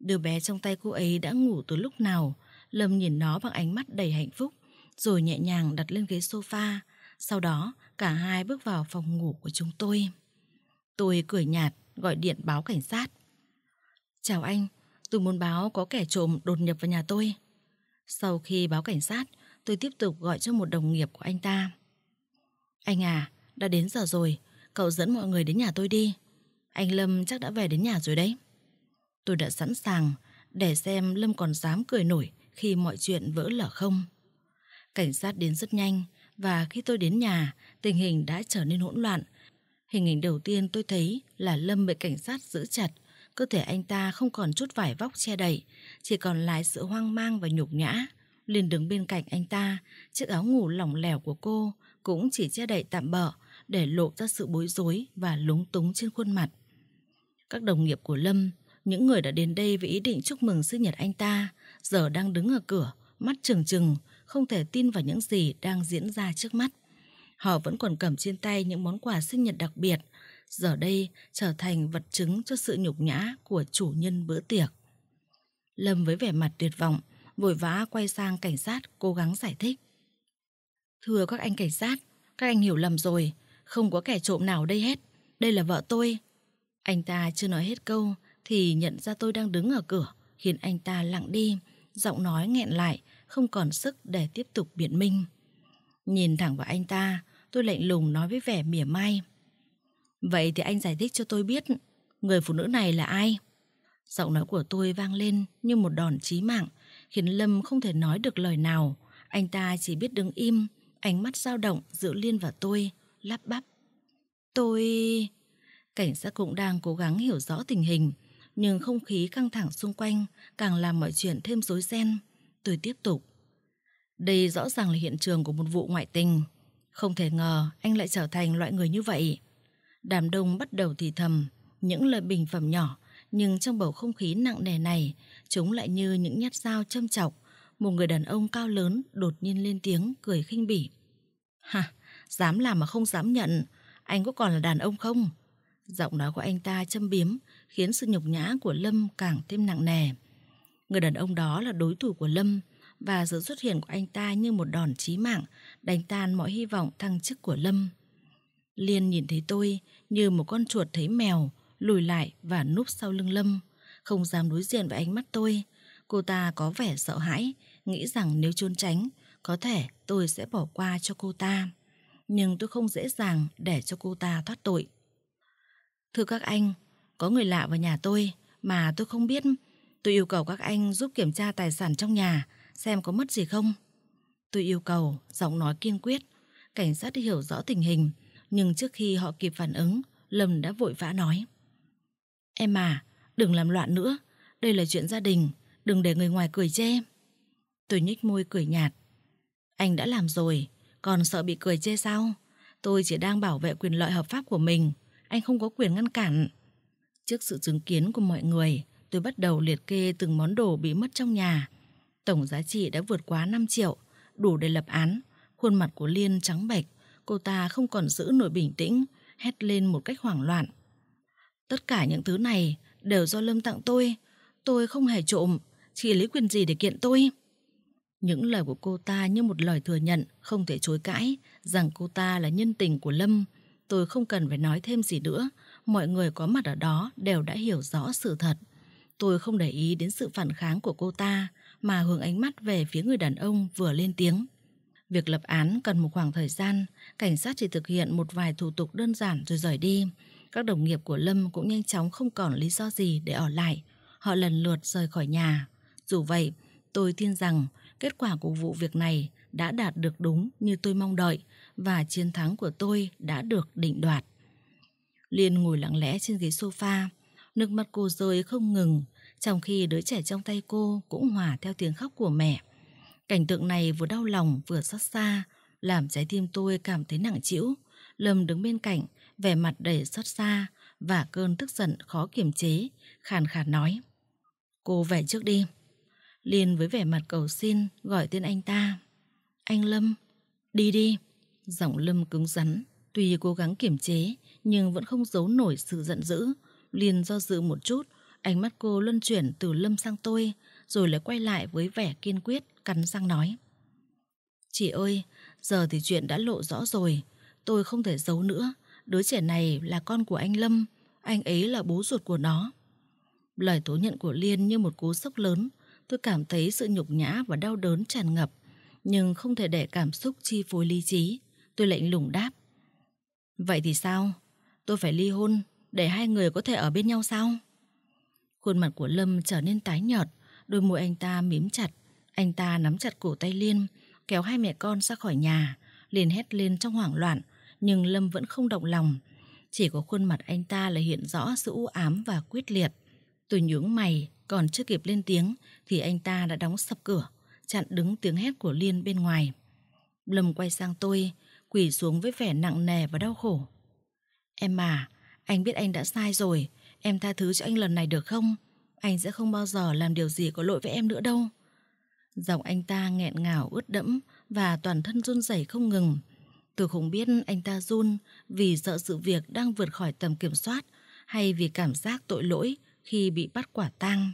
Đứa bé trong tay cô ấy đã ngủ từ lúc nào, Lâm nhìn nó bằng ánh mắt đầy hạnh phúc, rồi nhẹ nhàng đặt lên ghế sofa, sau đó, cả hai bước vào phòng ngủ của chúng tôi. Tôi cười nhạt, gọi điện báo cảnh sát. Chào anh, tôi muốn báo có kẻ trộm đột nhập vào nhà tôi. Sau khi báo cảnh sát, tôi tiếp tục gọi cho một đồng nghiệp của anh ta. Anh à, đã đến giờ rồi, cậu dẫn mọi người đến nhà tôi đi. Anh Lâm chắc đã về đến nhà rồi đấy. Tôi đã sẵn sàng để xem Lâm còn dám cười nổi khi mọi chuyện vỡ lở không. Cảnh sát đến rất nhanh, và khi tôi đến nhà, tình hình đã trở nên hỗn loạn. Hình ảnh đầu tiên tôi thấy là Lâm bị cảnh sát giữ chặt, cơ thể anh ta không còn chút vải vóc che đậy, chỉ còn lại sự hoang mang và nhục nhã. Liền đứng bên cạnh anh ta, chiếc áo ngủ lỏng lẻo của cô cũng chỉ che đậy tạm bợ để lộ ra sự bối rối và lúng túng trên khuôn mặt. Các đồng nghiệp của Lâm, những người đã đến đây với ý định chúc mừng sinh nhật anh ta, giờ đang đứng ở cửa, mắt trừng trừng, không thể tin vào những gì đang diễn ra trước mắt. Họ vẫn còn cầm trên tay những món quà sinh nhật đặc biệt, giờ đây trở thành vật chứng cho sự nhục nhã của chủ nhân bữa tiệc. Lâm với vẻ mặt tuyệt vọng, vội vã quay sang cảnh sát cố gắng giải thích. Thưa các anh cảnh sát, các anh hiểu lầm rồi, không có kẻ trộm nào đây hết, đây là vợ tôi. Anh ta chưa nói hết câu thì nhận ra tôi đang đứng ở cửa, khiến anh ta lặng đi, giọng nói nghẹn lại, không còn sức để tiếp tục biện minh. Nhìn thẳng vào anh ta, tôi lạnh lùng nói với vẻ mỉa mai. Vậy thì anh giải thích cho tôi biết, người phụ nữ này là ai? Giọng nói của tôi vang lên như một đòn chí mạng, khiến Lâm không thể nói được lời nào. Anh ta chỉ biết đứng im, ánh mắt dao động giữa Liên và tôi, lắp bắp. Tôi... Cảnh sát cũng đang cố gắng hiểu rõ tình hình, nhưng không khí căng thẳng xung quanh càng làm mọi chuyện thêm rối ren tôi tiếp tục. Đây rõ ràng là hiện trường của một vụ ngoại tình. Không thể ngờ anh lại trở thành loại người như vậy. Đàm đông bắt đầu thì thầm, những lời bình phẩm nhỏ, nhưng trong bầu không khí nặng nề này, chúng lại như những nhát dao châm chọc. Một người đàn ông cao lớn đột nhiên lên tiếng cười khinh bỉ. Hả, dám làm mà không dám nhận, anh có còn là đàn ông không? Giọng nói của anh ta châm biếm, khiến sự nhục nhã của Lâm càng thêm nặng nề. Người đàn ông đó là đối thủ của Lâm và sự xuất hiện của anh ta như một đòn chí mạng, đánh tan mọi hy vọng thăng chức của Lâm. Liên nhìn thấy tôi như một con chuột thấy mèo, lùi lại và núp sau lưng Lâm, không dám đối diện với ánh mắt tôi. Cô ta có vẻ sợ hãi, nghĩ rằng nếu trốn tránh, có thể tôi sẽ bỏ qua cho cô ta. Nhưng tôi không dễ dàng để cho cô ta thoát tội. Thưa các anh, có người lạ vào nhà tôi mà tôi không biết Tôi yêu cầu các anh giúp kiểm tra tài sản trong nhà, xem có mất gì không. Tôi yêu cầu, giọng nói kiên quyết. Cảnh sát hiểu rõ tình hình, nhưng trước khi họ kịp phản ứng, Lâm đã vội vã nói. Em à, đừng làm loạn nữa, đây là chuyện gia đình, đừng để người ngoài cười chê. Tôi nhích môi cười nhạt. Anh đã làm rồi, còn sợ bị cười chê sao? Tôi chỉ đang bảo vệ quyền lợi hợp pháp của mình, anh không có quyền ngăn cản. Trước sự chứng kiến của mọi người, tôi bắt đầu liệt kê từng món đồ bị mất trong nhà. Tổng giá trị đã vượt quá 5 triệu, đủ để lập án. Khuôn mặt của Liên trắng bệch, cô ta không còn giữ nổi bình tĩnh, hét lên một cách hoảng loạn. Tất cả những thứ này đều do Lâm tặng tôi. Tôi không hề trộm, chị lấy quyền gì để kiện tôi? Những lời của cô ta như một lời thừa nhận, không thể chối cãi, rằng cô ta là nhân tình của Lâm. Tôi không cần phải nói thêm gì nữa, mọi người có mặt ở đó đều đã hiểu rõ sự thật. Tôi không để ý đến sự phản kháng của cô ta mà hướng ánh mắt về phía người đàn ông vừa lên tiếng. Việc lập án cần một khoảng thời gian, cảnh sát chỉ thực hiện một vài thủ tục đơn giản rồi rời đi. Các đồng nghiệp của Lâm cũng nhanh chóng không còn lý do gì để ở lại. Họ lần lượt rời khỏi nhà. Dù vậy, tôi tin rằng kết quả của vụ việc này đã đạt được đúng như tôi mong đợi và chiến thắng của tôi đã được định đoạt. Liên ngồi lặng lẽ trên ghế sofa, Nước mắt cô rơi không ngừng, trong khi đứa trẻ trong tay cô cũng hòa theo tiếng khóc của mẹ. Cảnh tượng này vừa đau lòng vừa xót xa, làm trái tim tôi cảm thấy nặng chịu. Lâm đứng bên cạnh, vẻ mặt đầy xót xa và cơn tức giận khó kiềm chế, khàn khàn nói. Cô về trước đi. Liên với vẻ mặt cầu xin gọi tên anh ta. Anh Lâm, đi đi. Giọng Lâm cứng rắn, tuy cố gắng kiềm chế nhưng vẫn không giấu nổi sự giận dữ liền do dự một chút, ánh mắt cô luân chuyển từ Lâm sang tôi, rồi lại quay lại với vẻ kiên quyết, cắn răng nói. Chị ơi, giờ thì chuyện đã lộ rõ rồi, tôi không thể giấu nữa, đứa trẻ này là con của anh Lâm, anh ấy là bố ruột của nó. Lời thú nhận của Liên như một cú sốc lớn, tôi cảm thấy sự nhục nhã và đau đớn tràn ngập, nhưng không thể để cảm xúc chi phối lý trí, tôi lạnh lùng đáp. Vậy thì sao? Tôi phải ly hôn để hai người có thể ở bên nhau sao? Khuôn mặt của Lâm trở nên tái nhợt, đôi môi anh ta mím chặt. Anh ta nắm chặt cổ tay Liên, kéo hai mẹ con ra khỏi nhà. Liên hét lên trong hoảng loạn, nhưng Lâm vẫn không động lòng. Chỉ có khuôn mặt anh ta là hiện rõ sự u ám và quyết liệt. Tôi nhướng mày, còn chưa kịp lên tiếng thì anh ta đã đóng sập cửa, chặn đứng tiếng hét của Liên bên ngoài. Lâm quay sang tôi, quỳ xuống với vẻ nặng nề và đau khổ. Em à, anh biết anh đã sai rồi, em tha thứ cho anh lần này được không? Anh sẽ không bao giờ làm điều gì có lỗi với em nữa đâu. Giọng anh ta nghẹn ngào ướt đẫm và toàn thân run rẩy không ngừng. Tôi không biết anh ta run vì sợ sự việc đang vượt khỏi tầm kiểm soát hay vì cảm giác tội lỗi khi bị bắt quả tang.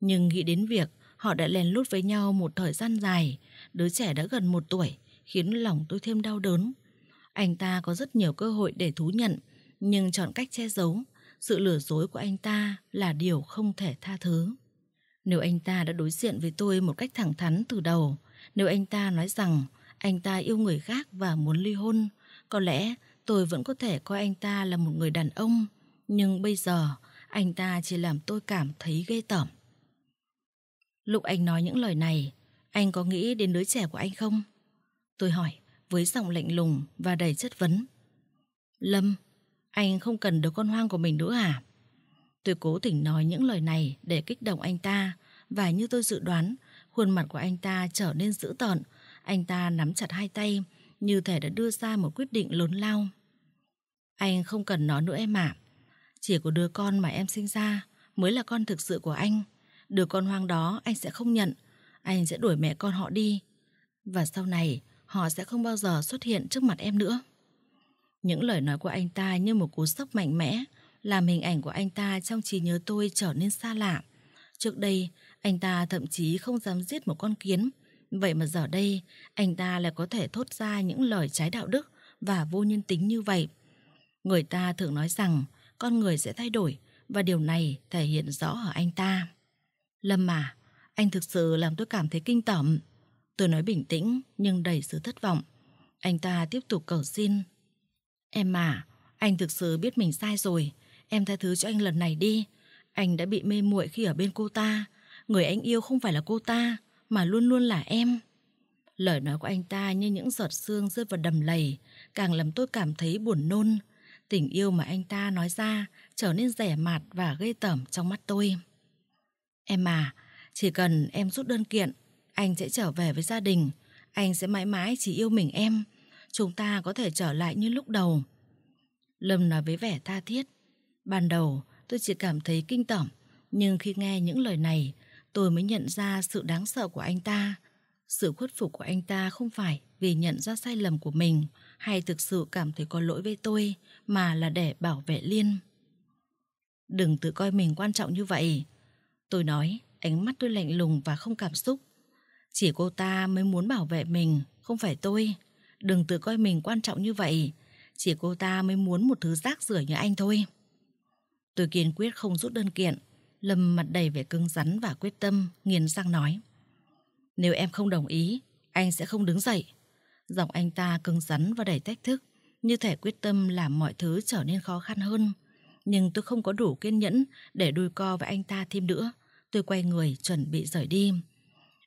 Nhưng nghĩ đến việc họ đã lèn lút với nhau một thời gian dài, đứa trẻ đã gần một tuổi, khiến lòng tôi thêm đau đớn. Anh ta có rất nhiều cơ hội để thú nhận, nhưng chọn cách che giấu, sự lừa dối của anh ta là điều không thể tha thứ. Nếu anh ta đã đối diện với tôi một cách thẳng thắn từ đầu, nếu anh ta nói rằng anh ta yêu người khác và muốn ly hôn, có lẽ tôi vẫn có thể coi anh ta là một người đàn ông, nhưng bây giờ anh ta chỉ làm tôi cảm thấy ghê tởm. Lúc anh nói những lời này, anh có nghĩ đến đứa trẻ của anh không? Tôi hỏi với giọng lạnh lùng và đầy chất vấn. Lâm, anh không cần đứa con hoang của mình nữa à? Tôi cố tình nói những lời này để kích động anh ta và như tôi dự đoán, khuôn mặt của anh ta trở nên dữ tợn. Anh ta nắm chặt hai tay, như thể đã đưa ra một quyết định lớn lao. Anh không cần nó nữa em ạ. À. Chỉ có đứa con mà em sinh ra mới là con thực sự của anh. Đứa con hoang đó anh sẽ không nhận. Anh sẽ đuổi mẹ con họ đi. Và sau này, họ sẽ không bao giờ xuất hiện trước mặt em nữa. Những lời nói của anh ta như một cú sốc mạnh mẽ, làm hình ảnh của anh ta trong trí nhớ tôi trở nên xa lạ. Trước đây, anh ta thậm chí không dám giết một con kiến. Vậy mà giờ đây, anh ta lại có thể thốt ra những lời trái đạo đức và vô nhân tính như vậy. Người ta thường nói rằng con người sẽ thay đổi và điều này thể hiện rõ ở anh ta. Lâm mà, anh thực sự làm tôi cảm thấy kinh tởm. Tôi nói bình tĩnh nhưng đầy sự thất vọng. Anh ta tiếp tục cầu xin Em à, anh thực sự biết mình sai rồi. Em tha thứ cho anh lần này đi. Anh đã bị mê muội khi ở bên cô ta. Người anh yêu không phải là cô ta, mà luôn luôn là em. Lời nói của anh ta như những giọt sương rơi vào đầm lầy, càng làm tôi cảm thấy buồn nôn. Tình yêu mà anh ta nói ra trở nên rẻ mạt và ghê tởm trong mắt tôi. Em à, chỉ cần em rút đơn kiện, anh sẽ trở về với gia đình. Anh sẽ mãi mãi chỉ yêu mình em chúng ta có thể trở lại như lúc đầu. Lâm nói với vẻ tha thiết. Ban đầu tôi chỉ cảm thấy kinh tởm, nhưng khi nghe những lời này, tôi mới nhận ra sự đáng sợ của anh ta. Sự khuất phục của anh ta không phải vì nhận ra sai lầm của mình hay thực sự cảm thấy có lỗi với tôi, mà là để bảo vệ Liên. Đừng tự coi mình quan trọng như vậy. Tôi nói, ánh mắt tôi lạnh lùng và không cảm xúc. Chỉ cô ta mới muốn bảo vệ mình, không phải tôi. Đừng tự coi mình quan trọng như vậy. Chỉ cô ta mới muốn một thứ rác rưởi như anh thôi. Tôi kiên quyết không rút đơn kiện. Lâm mặt đầy vẻ cứng rắn và quyết tâm, nghiền răng nói. Nếu em không đồng ý, anh sẽ không đứng dậy. Giọng anh ta cứng rắn và đầy thách thức, như thể quyết tâm làm mọi thứ trở nên khó khăn hơn. Nhưng tôi không có đủ kiên nhẫn để đuôi co với anh ta thêm nữa. Tôi quay người chuẩn bị rời đi.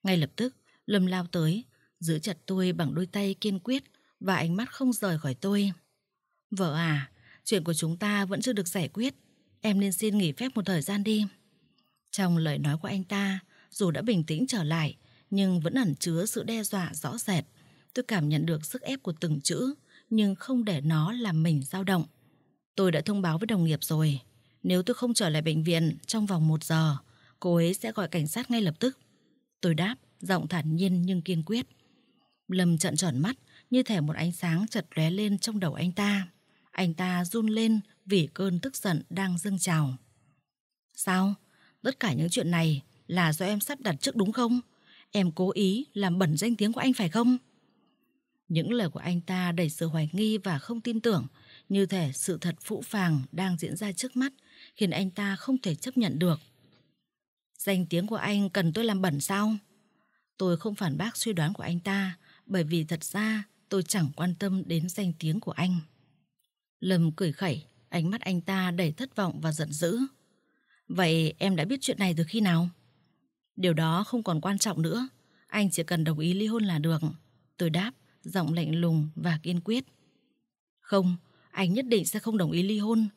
Ngay lập tức, Lâm lao tới, Giữ chặt tôi bằng đôi tay kiên quyết và ánh mắt không rời khỏi tôi. Vợ à, chuyện của chúng ta vẫn chưa được giải quyết. Em nên xin nghỉ phép một thời gian đi. Trong lời nói của anh ta, dù đã bình tĩnh trở lại, nhưng vẫn ẩn chứa sự đe dọa rõ rệt. Tôi cảm nhận được sức ép của từng chữ, nhưng không để nó làm mình dao động. Tôi đã thông báo với đồng nghiệp rồi. Nếu tôi không trở lại bệnh viện trong vòng một giờ, cô ấy sẽ gọi cảnh sát ngay lập tức. Tôi đáp, giọng thản nhiên nhưng kiên quyết. Lâm trận tròn mắt như thể một ánh sáng chật lóe lên trong đầu anh ta. Anh ta run lên vì cơn tức giận đang dâng trào. Sao? Tất cả những chuyện này là do em sắp đặt trước đúng không? Em cố ý làm bẩn danh tiếng của anh phải không? Những lời của anh ta đầy sự hoài nghi và không tin tưởng, như thể sự thật phũ phàng đang diễn ra trước mắt, khiến anh ta không thể chấp nhận được. Danh tiếng của anh cần tôi làm bẩn sao? Tôi không phản bác suy đoán của anh ta, bởi vì thật ra tôi chẳng quan tâm đến danh tiếng của anh. Lâm cười khẩy, ánh mắt anh ta đầy thất vọng và giận dữ. Vậy em đã biết chuyện này từ khi nào? Điều đó không còn quan trọng nữa, anh chỉ cần đồng ý ly hôn là được. Tôi đáp, giọng lạnh lùng và kiên quyết. Không, anh nhất định sẽ không đồng ý ly hôn.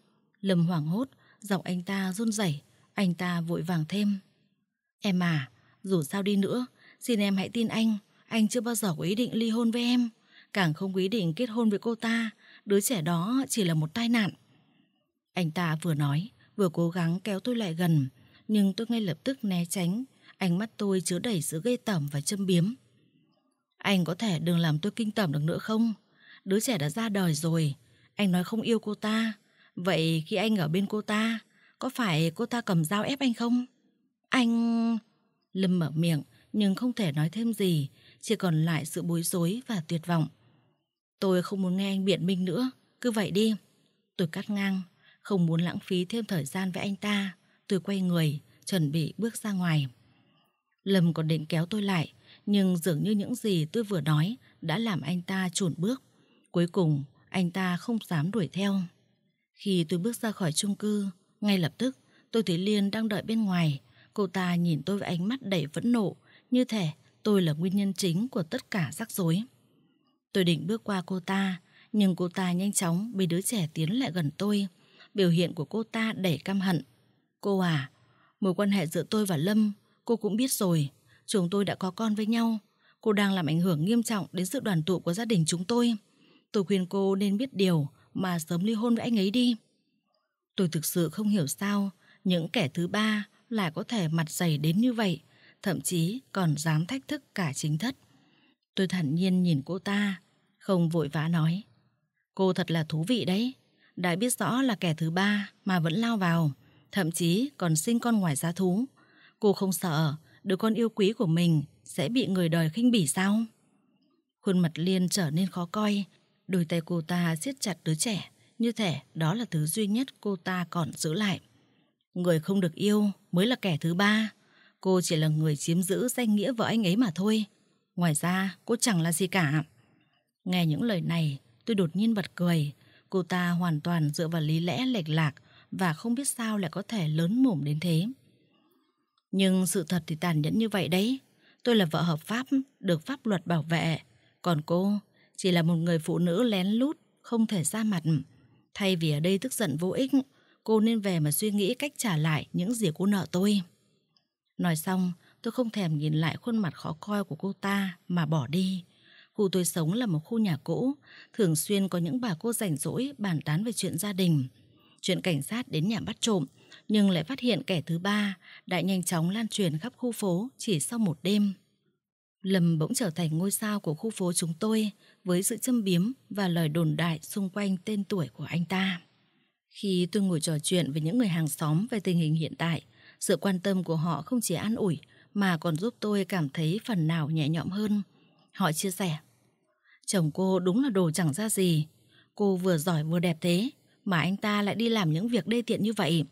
Lâm hoảng hốt, giọng anh ta run rẩy, anh ta vội vàng thêm. Em à, dù sao đi nữa, xin em hãy tin anh, anh chưa bao giờ có ý định ly hôn với em, càng không có ý định kết hôn với cô ta, đứa trẻ đó chỉ là một tai nạn. Anh ta vừa nói, vừa cố gắng kéo tôi lại gần, nhưng tôi ngay lập tức né tránh, ánh mắt tôi chứa đầy sự ghê tởm và châm biếm. Anh có thể đừng làm tôi kinh tởm được nữa không? Đứa trẻ đã ra đời rồi, anh nói không yêu cô ta, vậy khi anh ở bên cô ta, có phải cô ta cầm dao ép anh không? Anh... Lâm mở miệng nhưng không thể nói thêm gì chỉ còn lại sự bối rối và tuyệt vọng. Tôi không muốn nghe anh biện minh nữa, cứ vậy đi. Tôi cắt ngang, không muốn lãng phí thêm thời gian với anh ta. Tôi quay người, chuẩn bị bước ra ngoài. Lâm còn định kéo tôi lại, nhưng dường như những gì tôi vừa nói đã làm anh ta chùn bước. Cuối cùng, anh ta không dám đuổi theo. Khi tôi bước ra khỏi chung cư, ngay lập tức tôi thấy Liên đang đợi bên ngoài. Cô ta nhìn tôi với ánh mắt đầy phẫn nộ, như thể tôi là nguyên nhân chính của tất cả rắc rối. Tôi định bước qua cô ta, nhưng cô ta nhanh chóng bị đứa trẻ tiến lại gần tôi. Biểu hiện của cô ta đẩy căm hận. Cô à, mối quan hệ giữa tôi và Lâm, cô cũng biết rồi. Chúng tôi đã có con với nhau. Cô đang làm ảnh hưởng nghiêm trọng đến sự đoàn tụ của gia đình chúng tôi. Tôi khuyên cô nên biết điều mà sớm ly hôn với anh ấy đi. Tôi thực sự không hiểu sao những kẻ thứ ba lại có thể mặt dày đến như vậy thậm chí còn dám thách thức cả chính thất. Tôi thản nhiên nhìn cô ta, không vội vã nói. Cô thật là thú vị đấy, đã biết rõ là kẻ thứ ba mà vẫn lao vào, thậm chí còn sinh con ngoài giá thú. Cô không sợ đứa con yêu quý của mình sẽ bị người đời khinh bỉ sao? Khuôn mặt Liên trở nên khó coi, đôi tay cô ta siết chặt đứa trẻ, như thể đó là thứ duy nhất cô ta còn giữ lại. Người không được yêu mới là kẻ thứ ba. Cô chỉ là người chiếm giữ danh nghĩa vợ anh ấy mà thôi. Ngoài ra, cô chẳng là gì cả. Nghe những lời này, tôi đột nhiên bật cười. Cô ta hoàn toàn dựa vào lý lẽ lệch lạc và không biết sao lại có thể lớn mồm đến thế. Nhưng sự thật thì tàn nhẫn như vậy đấy. Tôi là vợ hợp pháp, được pháp luật bảo vệ. Còn cô chỉ là một người phụ nữ lén lút, không thể ra mặt. Thay vì ở đây tức giận vô ích, cô nên về mà suy nghĩ cách trả lại những gì cô nợ tôi. Nói xong, tôi không thèm nhìn lại khuôn mặt khó coi của cô ta mà bỏ đi. Khu tôi sống là một khu nhà cũ, thường xuyên có những bà cô rảnh rỗi bàn tán về chuyện gia đình. Chuyện cảnh sát đến nhà bắt trộm, nhưng lại phát hiện kẻ thứ ba đã nhanh chóng lan truyền khắp khu phố chỉ sau một đêm. Lâm bỗng trở thành ngôi sao của khu phố chúng tôi với sự châm biếm và lời đồn đại xung quanh tên tuổi của anh ta. Khi tôi ngồi trò chuyện với những người hàng xóm về tình hình hiện tại, sự quan tâm của họ không chỉ an ủi mà còn giúp tôi cảm thấy phần nào nhẹ nhõm hơn. Họ chia sẻ, chồng cô đúng là đồ chẳng ra gì. Cô vừa giỏi vừa đẹp thế, mà anh ta lại đi làm những việc đê tiện như vậy.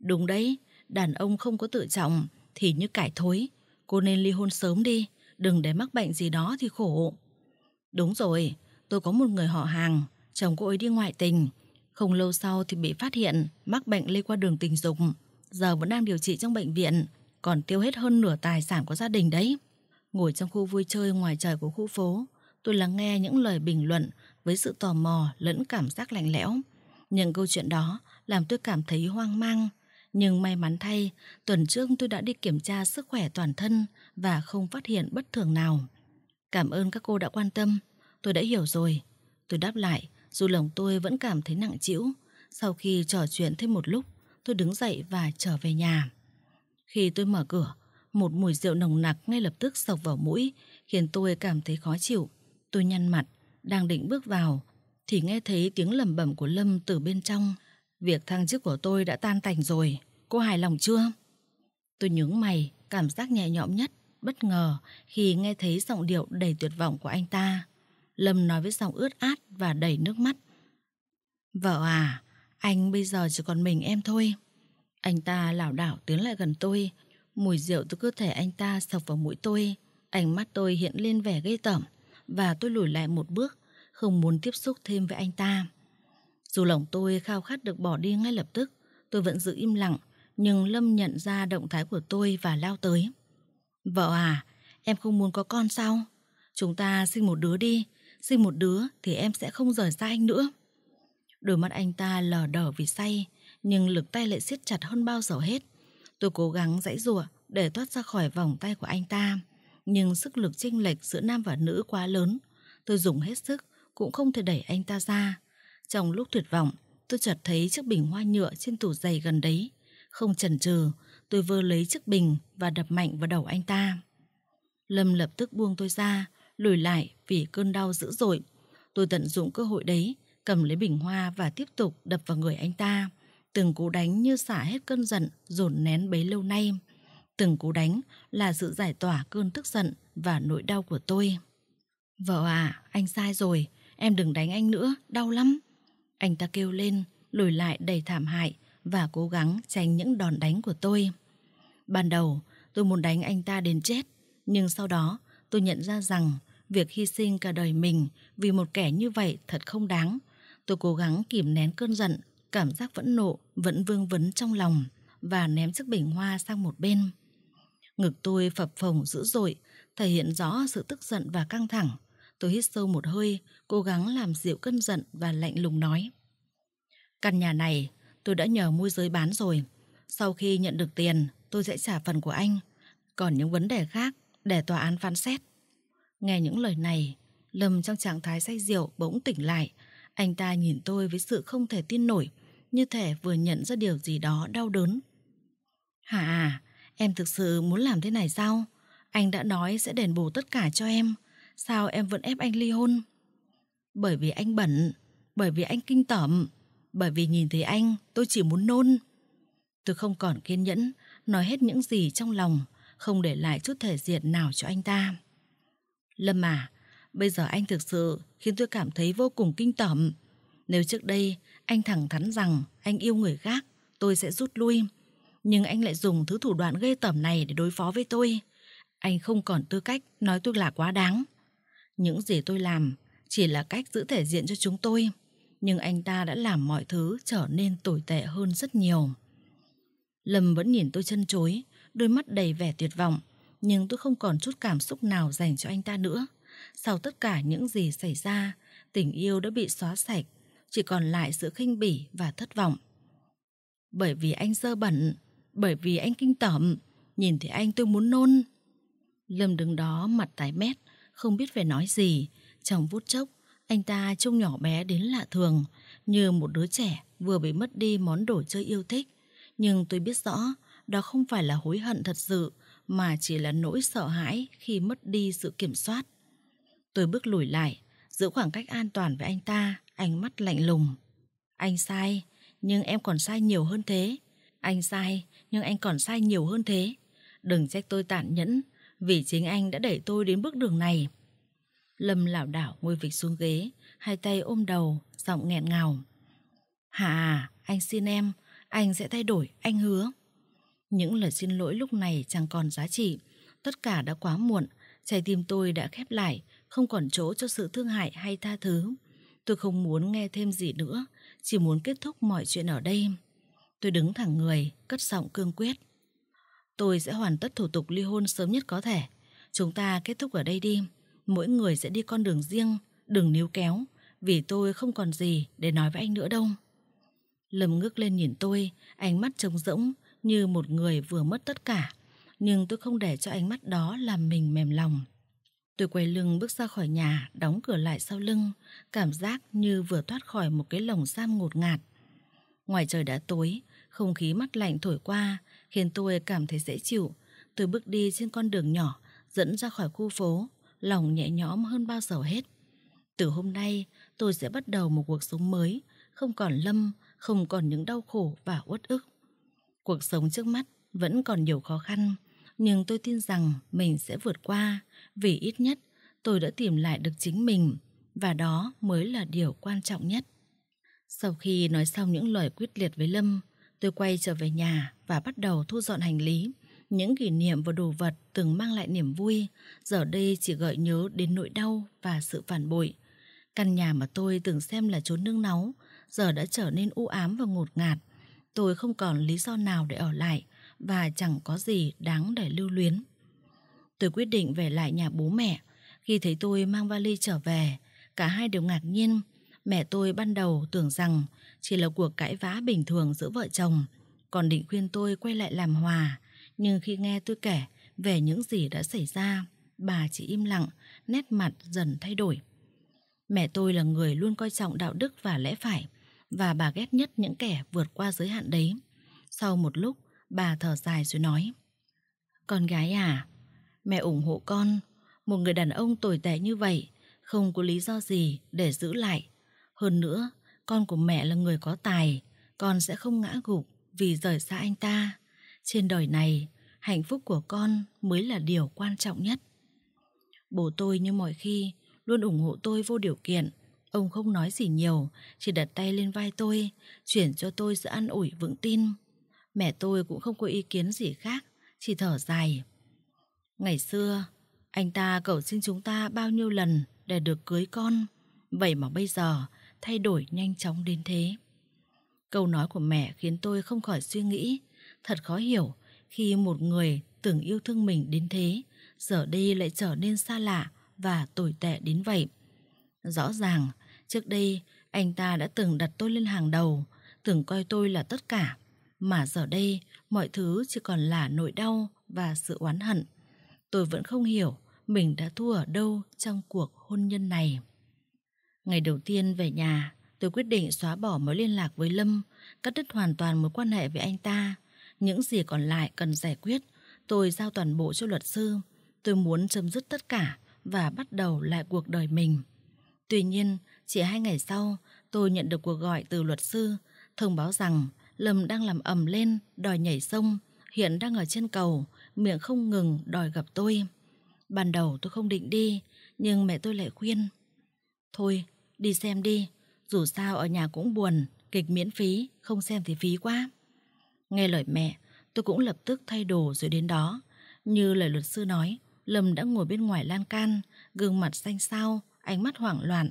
Đúng đấy, đàn ông không có tự trọng thì như cải thối. Cô nên ly hôn sớm đi, đừng để mắc bệnh gì đó thì khổ. Đúng rồi, tôi có một người họ hàng, chồng cô ấy đi ngoại tình. Không lâu sau thì bị phát hiện mắc bệnh lây qua đường tình dục giờ vẫn đang điều trị trong bệnh viện, còn tiêu hết hơn nửa tài sản của gia đình đấy. Ngồi trong khu vui chơi ngoài trời của khu phố, tôi lắng nghe những lời bình luận với sự tò mò lẫn cảm giác lạnh lẽo. Những câu chuyện đó làm tôi cảm thấy hoang mang. Nhưng may mắn thay, tuần trước tôi đã đi kiểm tra sức khỏe toàn thân và không phát hiện bất thường nào. Cảm ơn các cô đã quan tâm, tôi đã hiểu rồi. Tôi đáp lại, dù lòng tôi vẫn cảm thấy nặng trĩu. Sau khi trò chuyện thêm một lúc, tôi đứng dậy và trở về nhà. Khi tôi mở cửa, một mùi rượu nồng nặc ngay lập tức sộc vào mũi, khiến tôi cảm thấy khó chịu. Tôi nhăn mặt, đang định bước vào, thì nghe thấy tiếng lầm bẩm của Lâm từ bên trong. Việc thăng chức của tôi đã tan tành rồi, cô hài lòng chưa? Tôi nhướng mày, cảm giác nhẹ nhõm nhất, bất ngờ khi nghe thấy giọng điệu đầy tuyệt vọng của anh ta. Lâm nói với giọng ướt át và đầy nước mắt. Vợ à, anh bây giờ chỉ còn mình em thôi. Anh ta lảo đảo tiến lại gần tôi. Mùi rượu từ cơ thể anh ta sộc vào mũi tôi. Ánh mắt tôi hiện lên vẻ gây tởm và tôi lùi lại một bước, không muốn tiếp xúc thêm với anh ta. Dù lòng tôi khao khát được bỏ đi ngay lập tức, tôi vẫn giữ im lặng, nhưng Lâm nhận ra động thái của tôi và lao tới. Vợ à, em không muốn có con sao? Chúng ta sinh một đứa đi, sinh một đứa thì em sẽ không rời xa anh nữa. Đôi mắt anh ta lờ đờ vì say, nhưng lực tay lại siết chặt hơn bao giờ hết. Tôi cố gắng dãy rủa để thoát ra khỏi vòng tay của anh ta, nhưng sức lực chênh lệch giữa nam và nữ quá lớn. Tôi dùng hết sức cũng không thể đẩy anh ta ra. Trong lúc tuyệt vọng, tôi chợt thấy chiếc bình hoa nhựa trên tủ giày gần đấy. Không chần chừ, tôi vơ lấy chiếc bình và đập mạnh vào đầu anh ta. Lâm lập tức buông tôi ra, lùi lại vì cơn đau dữ dội. Tôi tận dụng cơ hội đấy cầm lấy bình hoa và tiếp tục đập vào người anh ta. Từng cú đánh như xả hết cơn giận dồn nén bấy lâu nay. Từng cú đánh là sự giải tỏa cơn tức giận và nỗi đau của tôi. Vợ à, anh sai rồi, em đừng đánh anh nữa, đau lắm. Anh ta kêu lên, lùi lại đầy thảm hại và cố gắng tránh những đòn đánh của tôi. Ban đầu, tôi muốn đánh anh ta đến chết, nhưng sau đó tôi nhận ra rằng việc hy sinh cả đời mình vì một kẻ như vậy thật không đáng Tôi cố gắng kìm nén cơn giận, cảm giác vẫn nộ, vẫn vương vấn trong lòng và ném chiếc bình hoa sang một bên. Ngực tôi phập phồng dữ dội, thể hiện rõ sự tức giận và căng thẳng. Tôi hít sâu một hơi, cố gắng làm dịu cơn giận và lạnh lùng nói. Căn nhà này tôi đã nhờ môi giới bán rồi. Sau khi nhận được tiền, tôi sẽ trả phần của anh. Còn những vấn đề khác để tòa án phán xét. Nghe những lời này, Lâm trong trạng thái say rượu bỗng tỉnh lại, anh ta nhìn tôi với sự không thể tin nổi, như thể vừa nhận ra điều gì đó đau đớn. Hả à, em thực sự muốn làm thế này sao? Anh đã nói sẽ đền bù tất cả cho em. Sao em vẫn ép anh ly hôn? Bởi vì anh bẩn, bởi vì anh kinh tởm, bởi vì nhìn thấy anh tôi chỉ muốn nôn. Tôi không còn kiên nhẫn, nói hết những gì trong lòng, không để lại chút thể diện nào cho anh ta. Lâm à, Bây giờ anh thực sự khiến tôi cảm thấy vô cùng kinh tởm. Nếu trước đây anh thẳng thắn rằng anh yêu người khác, tôi sẽ rút lui. Nhưng anh lại dùng thứ thủ đoạn ghê tởm này để đối phó với tôi. Anh không còn tư cách nói tôi là quá đáng. Những gì tôi làm chỉ là cách giữ thể diện cho chúng tôi. Nhưng anh ta đã làm mọi thứ trở nên tồi tệ hơn rất nhiều. Lâm vẫn nhìn tôi chân chối, đôi mắt đầy vẻ tuyệt vọng. Nhưng tôi không còn chút cảm xúc nào dành cho anh ta nữa sau tất cả những gì xảy ra, tình yêu đã bị xóa sạch, chỉ còn lại sự khinh bỉ và thất vọng. Bởi vì anh dơ bẩn, bởi vì anh kinh tởm, nhìn thấy anh tôi muốn nôn. Lâm đứng đó mặt tái mét, không biết phải nói gì. Trong phút chốc, anh ta trông nhỏ bé đến lạ thường, như một đứa trẻ vừa bị mất đi món đồ chơi yêu thích. Nhưng tôi biết rõ, đó không phải là hối hận thật sự, mà chỉ là nỗi sợ hãi khi mất đi sự kiểm soát. Tôi bước lùi lại, giữ khoảng cách an toàn với anh ta, ánh mắt lạnh lùng. Anh sai, nhưng em còn sai nhiều hơn thế. Anh sai, nhưng anh còn sai nhiều hơn thế. Đừng trách tôi tàn nhẫn, vì chính anh đã đẩy tôi đến bước đường này. Lâm lảo đảo ngồi vịch xuống ghế, hai tay ôm đầu, giọng nghẹn ngào. Hà, anh xin em, anh sẽ thay đổi, anh hứa. Những lời xin lỗi lúc này chẳng còn giá trị. Tất cả đã quá muộn, trái tim tôi đã khép lại, không còn chỗ cho sự thương hại hay tha thứ. Tôi không muốn nghe thêm gì nữa, chỉ muốn kết thúc mọi chuyện ở đây. Tôi đứng thẳng người, cất giọng cương quyết. Tôi sẽ hoàn tất thủ tục ly hôn sớm nhất có thể. Chúng ta kết thúc ở đây đi. Mỗi người sẽ đi con đường riêng, đừng níu kéo, vì tôi không còn gì để nói với anh nữa đâu. Lâm ngước lên nhìn tôi, ánh mắt trống rỗng như một người vừa mất tất cả. Nhưng tôi không để cho ánh mắt đó làm mình mềm lòng. Tôi quay lưng bước ra khỏi nhà, đóng cửa lại sau lưng, cảm giác như vừa thoát khỏi một cái lồng giam ngột ngạt. Ngoài trời đã tối, không khí mát lạnh thổi qua, khiến tôi cảm thấy dễ chịu. Tôi bước đi trên con đường nhỏ, dẫn ra khỏi khu phố, lòng nhẹ nhõm hơn bao giờ hết. Từ hôm nay, tôi sẽ bắt đầu một cuộc sống mới, không còn lâm, không còn những đau khổ và uất ức. Cuộc sống trước mắt vẫn còn nhiều khó khăn, nhưng tôi tin rằng mình sẽ vượt qua vì ít nhất tôi đã tìm lại được chính mình và đó mới là điều quan trọng nhất. Sau khi nói xong những lời quyết liệt với Lâm, tôi quay trở về nhà và bắt đầu thu dọn hành lý. Những kỷ niệm và đồ vật từng mang lại niềm vui, giờ đây chỉ gợi nhớ đến nỗi đau và sự phản bội. Căn nhà mà tôi từng xem là chốn nương náu, giờ đã trở nên u ám và ngột ngạt. Tôi không còn lý do nào để ở lại và chẳng có gì đáng để lưu luyến. Tôi quyết định về lại nhà bố mẹ. Khi thấy tôi mang vali trở về, cả hai đều ngạc nhiên. Mẹ tôi ban đầu tưởng rằng chỉ là cuộc cãi vã bình thường giữa vợ chồng, còn định khuyên tôi quay lại làm hòa. Nhưng khi nghe tôi kể về những gì đã xảy ra, bà chỉ im lặng, nét mặt dần thay đổi. Mẹ tôi là người luôn coi trọng đạo đức và lẽ phải, và bà ghét nhất những kẻ vượt qua giới hạn đấy. Sau một lúc, bà thở dài rồi nói, Con gái à, Mẹ ủng hộ con, một người đàn ông tồi tệ như vậy, không có lý do gì để giữ lại. Hơn nữa, con của mẹ là người có tài, con sẽ không ngã gục vì rời xa anh ta. Trên đời này, hạnh phúc của con mới là điều quan trọng nhất. Bố tôi như mọi khi luôn ủng hộ tôi vô điều kiện. Ông không nói gì nhiều, chỉ đặt tay lên vai tôi, chuyển cho tôi sự an ủi vững tin. Mẹ tôi cũng không có ý kiến gì khác, chỉ thở dài. Ngày xưa, anh ta cầu xin chúng ta bao nhiêu lần để được cưới con, vậy mà bây giờ thay đổi nhanh chóng đến thế. Câu nói của mẹ khiến tôi không khỏi suy nghĩ, thật khó hiểu khi một người từng yêu thương mình đến thế, giờ đây lại trở nên xa lạ và tồi tệ đến vậy. Rõ ràng, trước đây anh ta đã từng đặt tôi lên hàng đầu, từng coi tôi là tất cả, mà giờ đây mọi thứ chỉ còn là nỗi đau và sự oán hận tôi vẫn không hiểu mình đã thua ở đâu trong cuộc hôn nhân này. Ngày đầu tiên về nhà, tôi quyết định xóa bỏ mối liên lạc với Lâm, cắt đứt hoàn toàn mối quan hệ với anh ta. Những gì còn lại cần giải quyết, tôi giao toàn bộ cho luật sư. Tôi muốn chấm dứt tất cả và bắt đầu lại cuộc đời mình. Tuy nhiên, chỉ hai ngày sau, tôi nhận được cuộc gọi từ luật sư thông báo rằng Lâm đang làm ầm lên, đòi nhảy sông, hiện đang ở trên cầu, miệng không ngừng đòi gặp tôi. Ban đầu tôi không định đi, nhưng mẹ tôi lại khuyên. Thôi, đi xem đi, dù sao ở nhà cũng buồn, kịch miễn phí, không xem thì phí quá. Nghe lời mẹ, tôi cũng lập tức thay đồ rồi đến đó. Như lời luật sư nói, Lâm đã ngồi bên ngoài lan can, gương mặt xanh xao, ánh mắt hoảng loạn.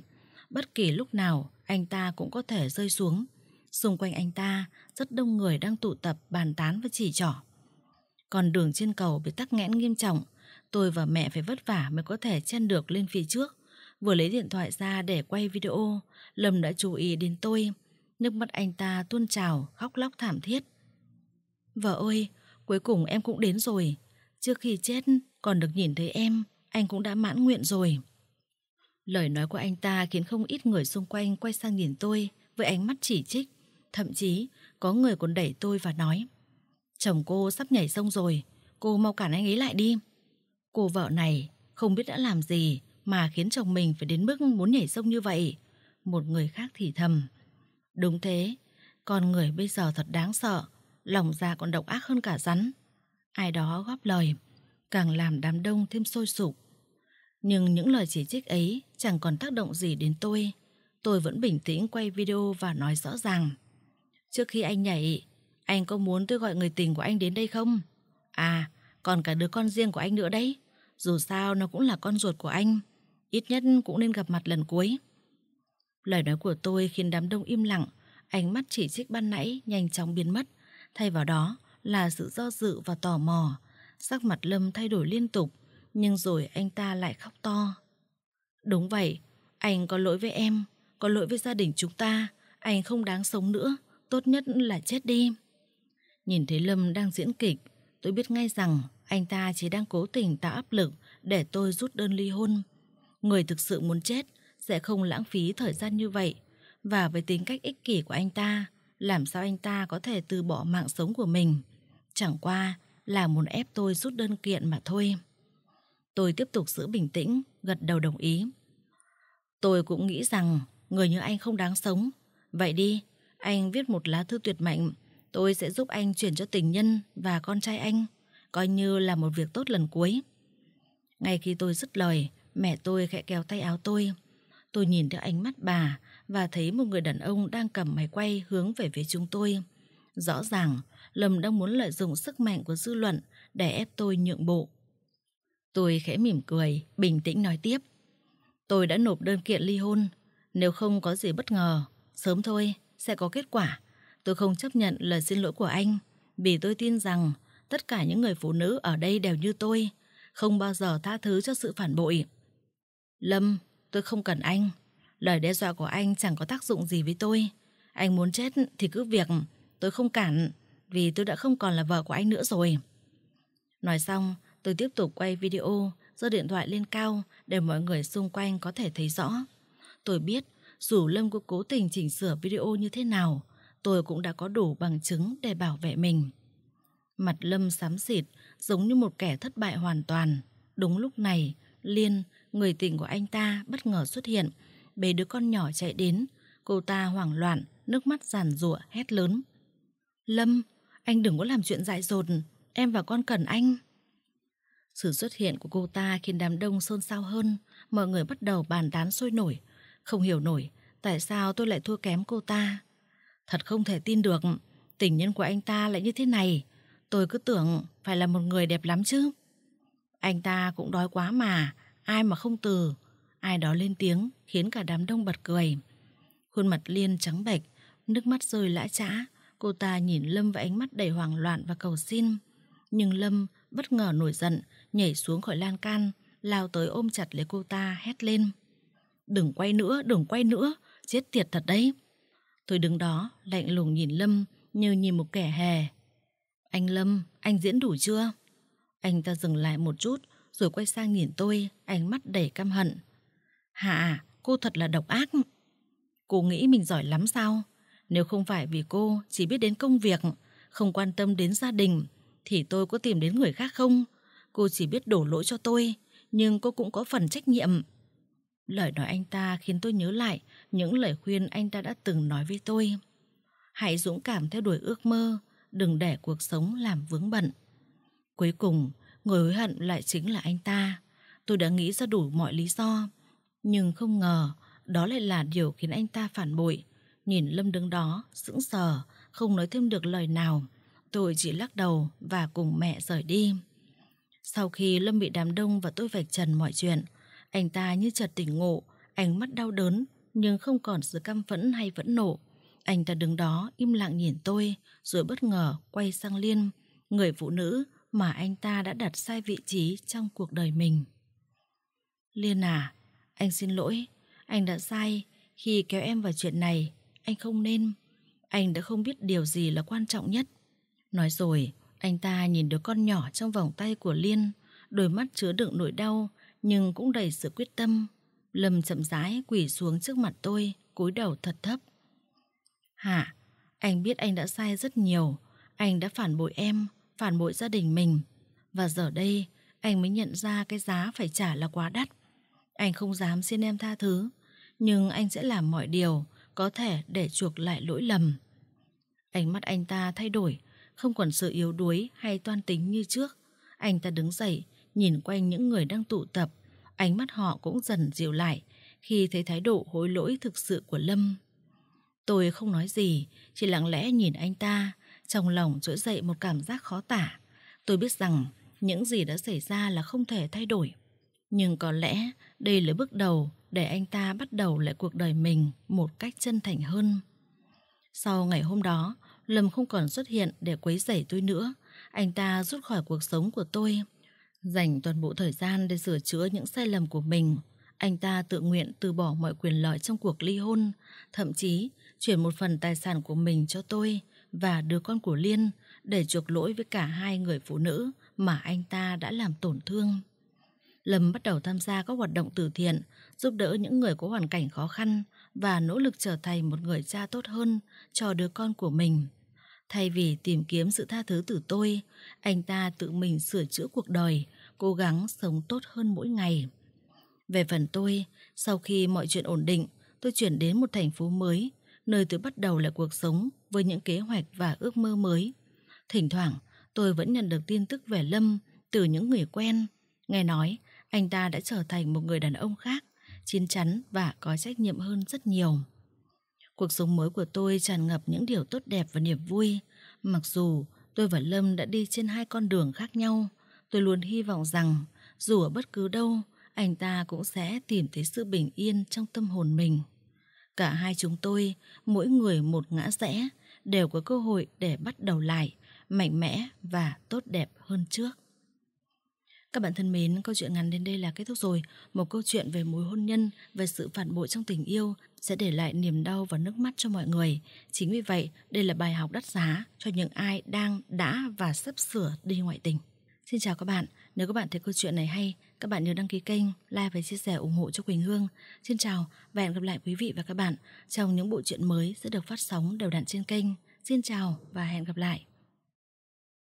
Bất kỳ lúc nào, anh ta cũng có thể rơi xuống. Xung quanh anh ta, rất đông người đang tụ tập bàn tán và chỉ trỏ. Còn đường trên cầu bị tắc nghẽn nghiêm trọng, tôi và mẹ phải vất vả mới có thể chen được lên phía trước. Vừa lấy điện thoại ra để quay video, Lâm đã chú ý đến tôi. Nước mắt anh ta tuôn trào, khóc lóc thảm thiết. Vợ ơi, cuối cùng em cũng đến rồi. Trước khi chết, còn được nhìn thấy em, anh cũng đã mãn nguyện rồi. Lời nói của anh ta khiến không ít người xung quanh quay sang nhìn tôi với ánh mắt chỉ trích. Thậm chí, có người còn đẩy tôi và nói Chồng cô sắp nhảy sông rồi, cô mau cản anh ấy lại đi. Cô vợ này không biết đã làm gì mà khiến chồng mình phải đến mức muốn nhảy sông như vậy. Một người khác thì thầm. Đúng thế, con người bây giờ thật đáng sợ, lòng dạ còn độc ác hơn cả rắn. Ai đó góp lời, càng làm đám đông thêm sôi sục. Nhưng những lời chỉ trích ấy chẳng còn tác động gì đến tôi. Tôi vẫn bình tĩnh quay video và nói rõ ràng. Trước khi anh nhảy, anh có muốn tôi gọi người tình của anh đến đây không? À, còn cả đứa con riêng của anh nữa đấy. Dù sao nó cũng là con ruột của anh. Ít nhất cũng nên gặp mặt lần cuối. Lời nói của tôi khiến đám đông im lặng. Ánh mắt chỉ trích ban nãy nhanh chóng biến mất. Thay vào đó là sự do dự và tò mò. Sắc mặt Lâm thay đổi liên tục. Nhưng rồi anh ta lại khóc to. Đúng vậy, anh có lỗi với em, có lỗi với gia đình chúng ta. Anh không đáng sống nữa, tốt nhất là chết đi. Nhìn thấy Lâm đang diễn kịch, tôi biết ngay rằng anh ta chỉ đang cố tình tạo áp lực để tôi rút đơn ly hôn. Người thực sự muốn chết sẽ không lãng phí thời gian như vậy. Và với tính cách ích kỷ của anh ta, làm sao anh ta có thể từ bỏ mạng sống của mình? Chẳng qua là muốn ép tôi rút đơn kiện mà thôi. Tôi tiếp tục giữ bình tĩnh, gật đầu đồng ý. Tôi cũng nghĩ rằng người như anh không đáng sống. Vậy đi, anh viết một lá thư tuyệt mệnh Tôi sẽ giúp anh chuyển cho tình nhân và con trai anh, coi như là một việc tốt lần cuối. Ngay khi tôi dứt lời, mẹ tôi khẽ kéo tay áo tôi. Tôi nhìn theo ánh mắt bà và thấy một người đàn ông đang cầm máy quay hướng về phía chúng tôi. Rõ ràng, Lâm đang muốn lợi dụng sức mạnh của dư luận để ép tôi nhượng bộ. Tôi khẽ mỉm cười, bình tĩnh nói tiếp. Tôi đã nộp đơn kiện ly hôn. Nếu không có gì bất ngờ, sớm thôi, sẽ có kết quả. Tôi không chấp nhận lời xin lỗi của anh vì tôi tin rằng tất cả những người phụ nữ ở đây đều như tôi, không bao giờ tha thứ cho sự phản bội. Lâm, tôi không cần anh. Lời đe dọa của anh chẳng có tác dụng gì với tôi. Anh muốn chết thì cứ việc, tôi không cản vì tôi đã không còn là vợ của anh nữa rồi. Nói xong, tôi tiếp tục quay video, giơ điện thoại lên cao để mọi người xung quanh có thể thấy rõ. Tôi biết dù Lâm có cố tình chỉnh sửa video như thế nào, tôi cũng đã có đủ bằng chứng để bảo vệ mình. Mặt Lâm xám xịt, giống như một kẻ thất bại hoàn toàn. Đúng lúc này, Liên, người tình của anh ta bất ngờ xuất hiện, bế đứa con nhỏ chạy đến. Cô ta hoảng loạn, nước mắt giàn rụa, hét lớn. Lâm, anh đừng có làm chuyện dại dột, em và con cần anh. Sự xuất hiện của cô ta khiến đám đông xôn xao hơn, mọi người bắt đầu bàn tán sôi nổi. Không hiểu nổi, tại sao tôi lại thua kém cô ta. Thật không thể tin được, tình nhân của anh ta lại như thế này. Tôi cứ tưởng phải là một người đẹp lắm chứ. Anh ta cũng đói quá mà, ai mà không từ. Ai đó lên tiếng khiến cả đám đông bật cười. Khuôn mặt Liên trắng bệch, nước mắt rơi lã chã. Cô ta nhìn Lâm với ánh mắt đầy hoảng loạn và cầu xin. Nhưng Lâm bất ngờ nổi giận, nhảy xuống khỏi lan can, lao tới ôm chặt lấy cô ta hét lên. Đừng quay nữa, đừng quay nữa, chết tiệt thật đấy. Tôi đứng đó, lạnh lùng nhìn Lâm như nhìn một kẻ hè. Anh Lâm, anh diễn đủ chưa? Anh ta dừng lại một chút, rồi quay sang nhìn tôi, ánh mắt đầy căm hận. Hạ, cô thật là độc ác. Cô nghĩ mình giỏi lắm sao? Nếu không phải vì cô chỉ biết đến công việc, không quan tâm đến gia đình, thì tôi có tìm đến người khác không? Cô chỉ biết đổ lỗi cho tôi, nhưng cô cũng có phần trách nhiệm. Lời nói anh ta khiến tôi nhớ lại những lời khuyên anh ta đã từng nói với tôi. Hãy dũng cảm theo đuổi ước mơ, đừng để cuộc sống làm vướng bận. Cuối cùng, người hối hận lại chính là anh ta. Tôi đã nghĩ ra đủ mọi lý do, nhưng không ngờ đó lại là điều khiến anh ta phản bội. Nhìn Lâm đứng đó, sững sờ, không nói thêm được lời nào. Tôi chỉ lắc đầu và cùng mẹ rời đi. Sau khi Lâm bị đám đông và tôi vạch trần mọi chuyện, anh ta như chợt tỉnh ngộ, ánh mắt đau đớn nhưng không còn sự căm phẫn hay vẫn nộ. Anh ta đứng đó im lặng nhìn tôi rồi bất ngờ quay sang Liên, người phụ nữ mà anh ta đã đặt sai vị trí trong cuộc đời mình. Liên à, anh xin lỗi, anh đã sai khi kéo em vào chuyện này, anh không nên. Anh đã không biết điều gì là quan trọng nhất. Nói rồi, anh ta nhìn đứa con nhỏ trong vòng tay của Liên, đôi mắt chứa đựng nỗi đau nhưng cũng đầy sự quyết tâm. Lâm chậm rãi quỳ xuống trước mặt tôi, cúi đầu thật thấp. Hạ, anh biết anh đã sai rất nhiều, anh đã phản bội em, phản bội gia đình mình. Và giờ đây, anh mới nhận ra cái giá phải trả là quá đắt. Anh không dám xin em tha thứ, nhưng anh sẽ làm mọi điều có thể để chuộc lại lỗi lầm. Ánh mắt anh ta thay đổi, không còn sự yếu đuối hay toan tính như trước. Anh ta đứng dậy, nhìn quanh những người đang tụ tập, Ánh mắt họ cũng dần dịu lại khi thấy thái độ hối lỗi thực sự của Lâm. Tôi không nói gì, chỉ lặng lẽ nhìn anh ta, trong lòng trỗi dậy một cảm giác khó tả. Tôi biết rằng những gì đã xảy ra là không thể thay đổi. Nhưng có lẽ đây là bước đầu để anh ta bắt đầu lại cuộc đời mình một cách chân thành hơn. Sau ngày hôm đó, Lâm không còn xuất hiện để quấy rầy tôi nữa. Anh ta rút khỏi cuộc sống của tôi. Dành toàn bộ thời gian để sửa chữa những sai lầm của mình, anh ta tự nguyện từ bỏ mọi quyền lợi trong cuộc ly hôn, thậm chí chuyển một phần tài sản của mình cho tôi và đứa con của Liên để chuộc lỗi với cả hai người phụ nữ mà anh ta đã làm tổn thương. Lâm bắt đầu tham gia các hoạt động từ thiện, giúp đỡ những người có hoàn cảnh khó khăn và nỗ lực trở thành một người cha tốt hơn cho đứa con của mình. Thay vì tìm kiếm sự tha thứ từ tôi, anh ta tự mình sửa chữa cuộc đời cố gắng sống tốt hơn mỗi ngày. Về phần tôi, sau khi mọi chuyện ổn định, tôi chuyển đến một thành phố mới, nơi tôi bắt đầu lại cuộc sống với những kế hoạch và ước mơ mới. Thỉnh thoảng, tôi vẫn nhận được tin tức về Lâm từ những người quen. Nghe nói, anh ta đã trở thành một người đàn ông khác, chín chắn và có trách nhiệm hơn rất nhiều. Cuộc sống mới của tôi tràn ngập những điều tốt đẹp và niềm vui, mặc dù tôi và Lâm đã đi trên hai con đường khác nhau, Tôi luôn hy vọng rằng dù ở bất cứ đâu, anh ta cũng sẽ tìm thấy sự bình yên trong tâm hồn mình. Cả hai chúng tôi, mỗi người một ngã rẽ, đều có cơ hội để bắt đầu lại, mạnh mẽ và tốt đẹp hơn trước. Các bạn thân mến, câu chuyện ngắn đến đây là kết thúc rồi. Một câu chuyện về mối hôn nhân, về sự phản bội trong tình yêu sẽ để lại niềm đau và nước mắt cho mọi người. Chính vì vậy, đây là bài học đắt giá cho những ai đang, đã và sắp sửa đi ngoại tình. Xin chào các bạn, nếu các bạn thấy câu chuyện này hay, các bạn nhớ đăng ký kênh, like và chia sẻ ủng hộ cho Quỳnh Hương. Xin chào và hẹn gặp lại quý vị và các bạn trong những bộ truyện mới sẽ được phát sóng đều đặn trên kênh. Xin chào và hẹn gặp lại.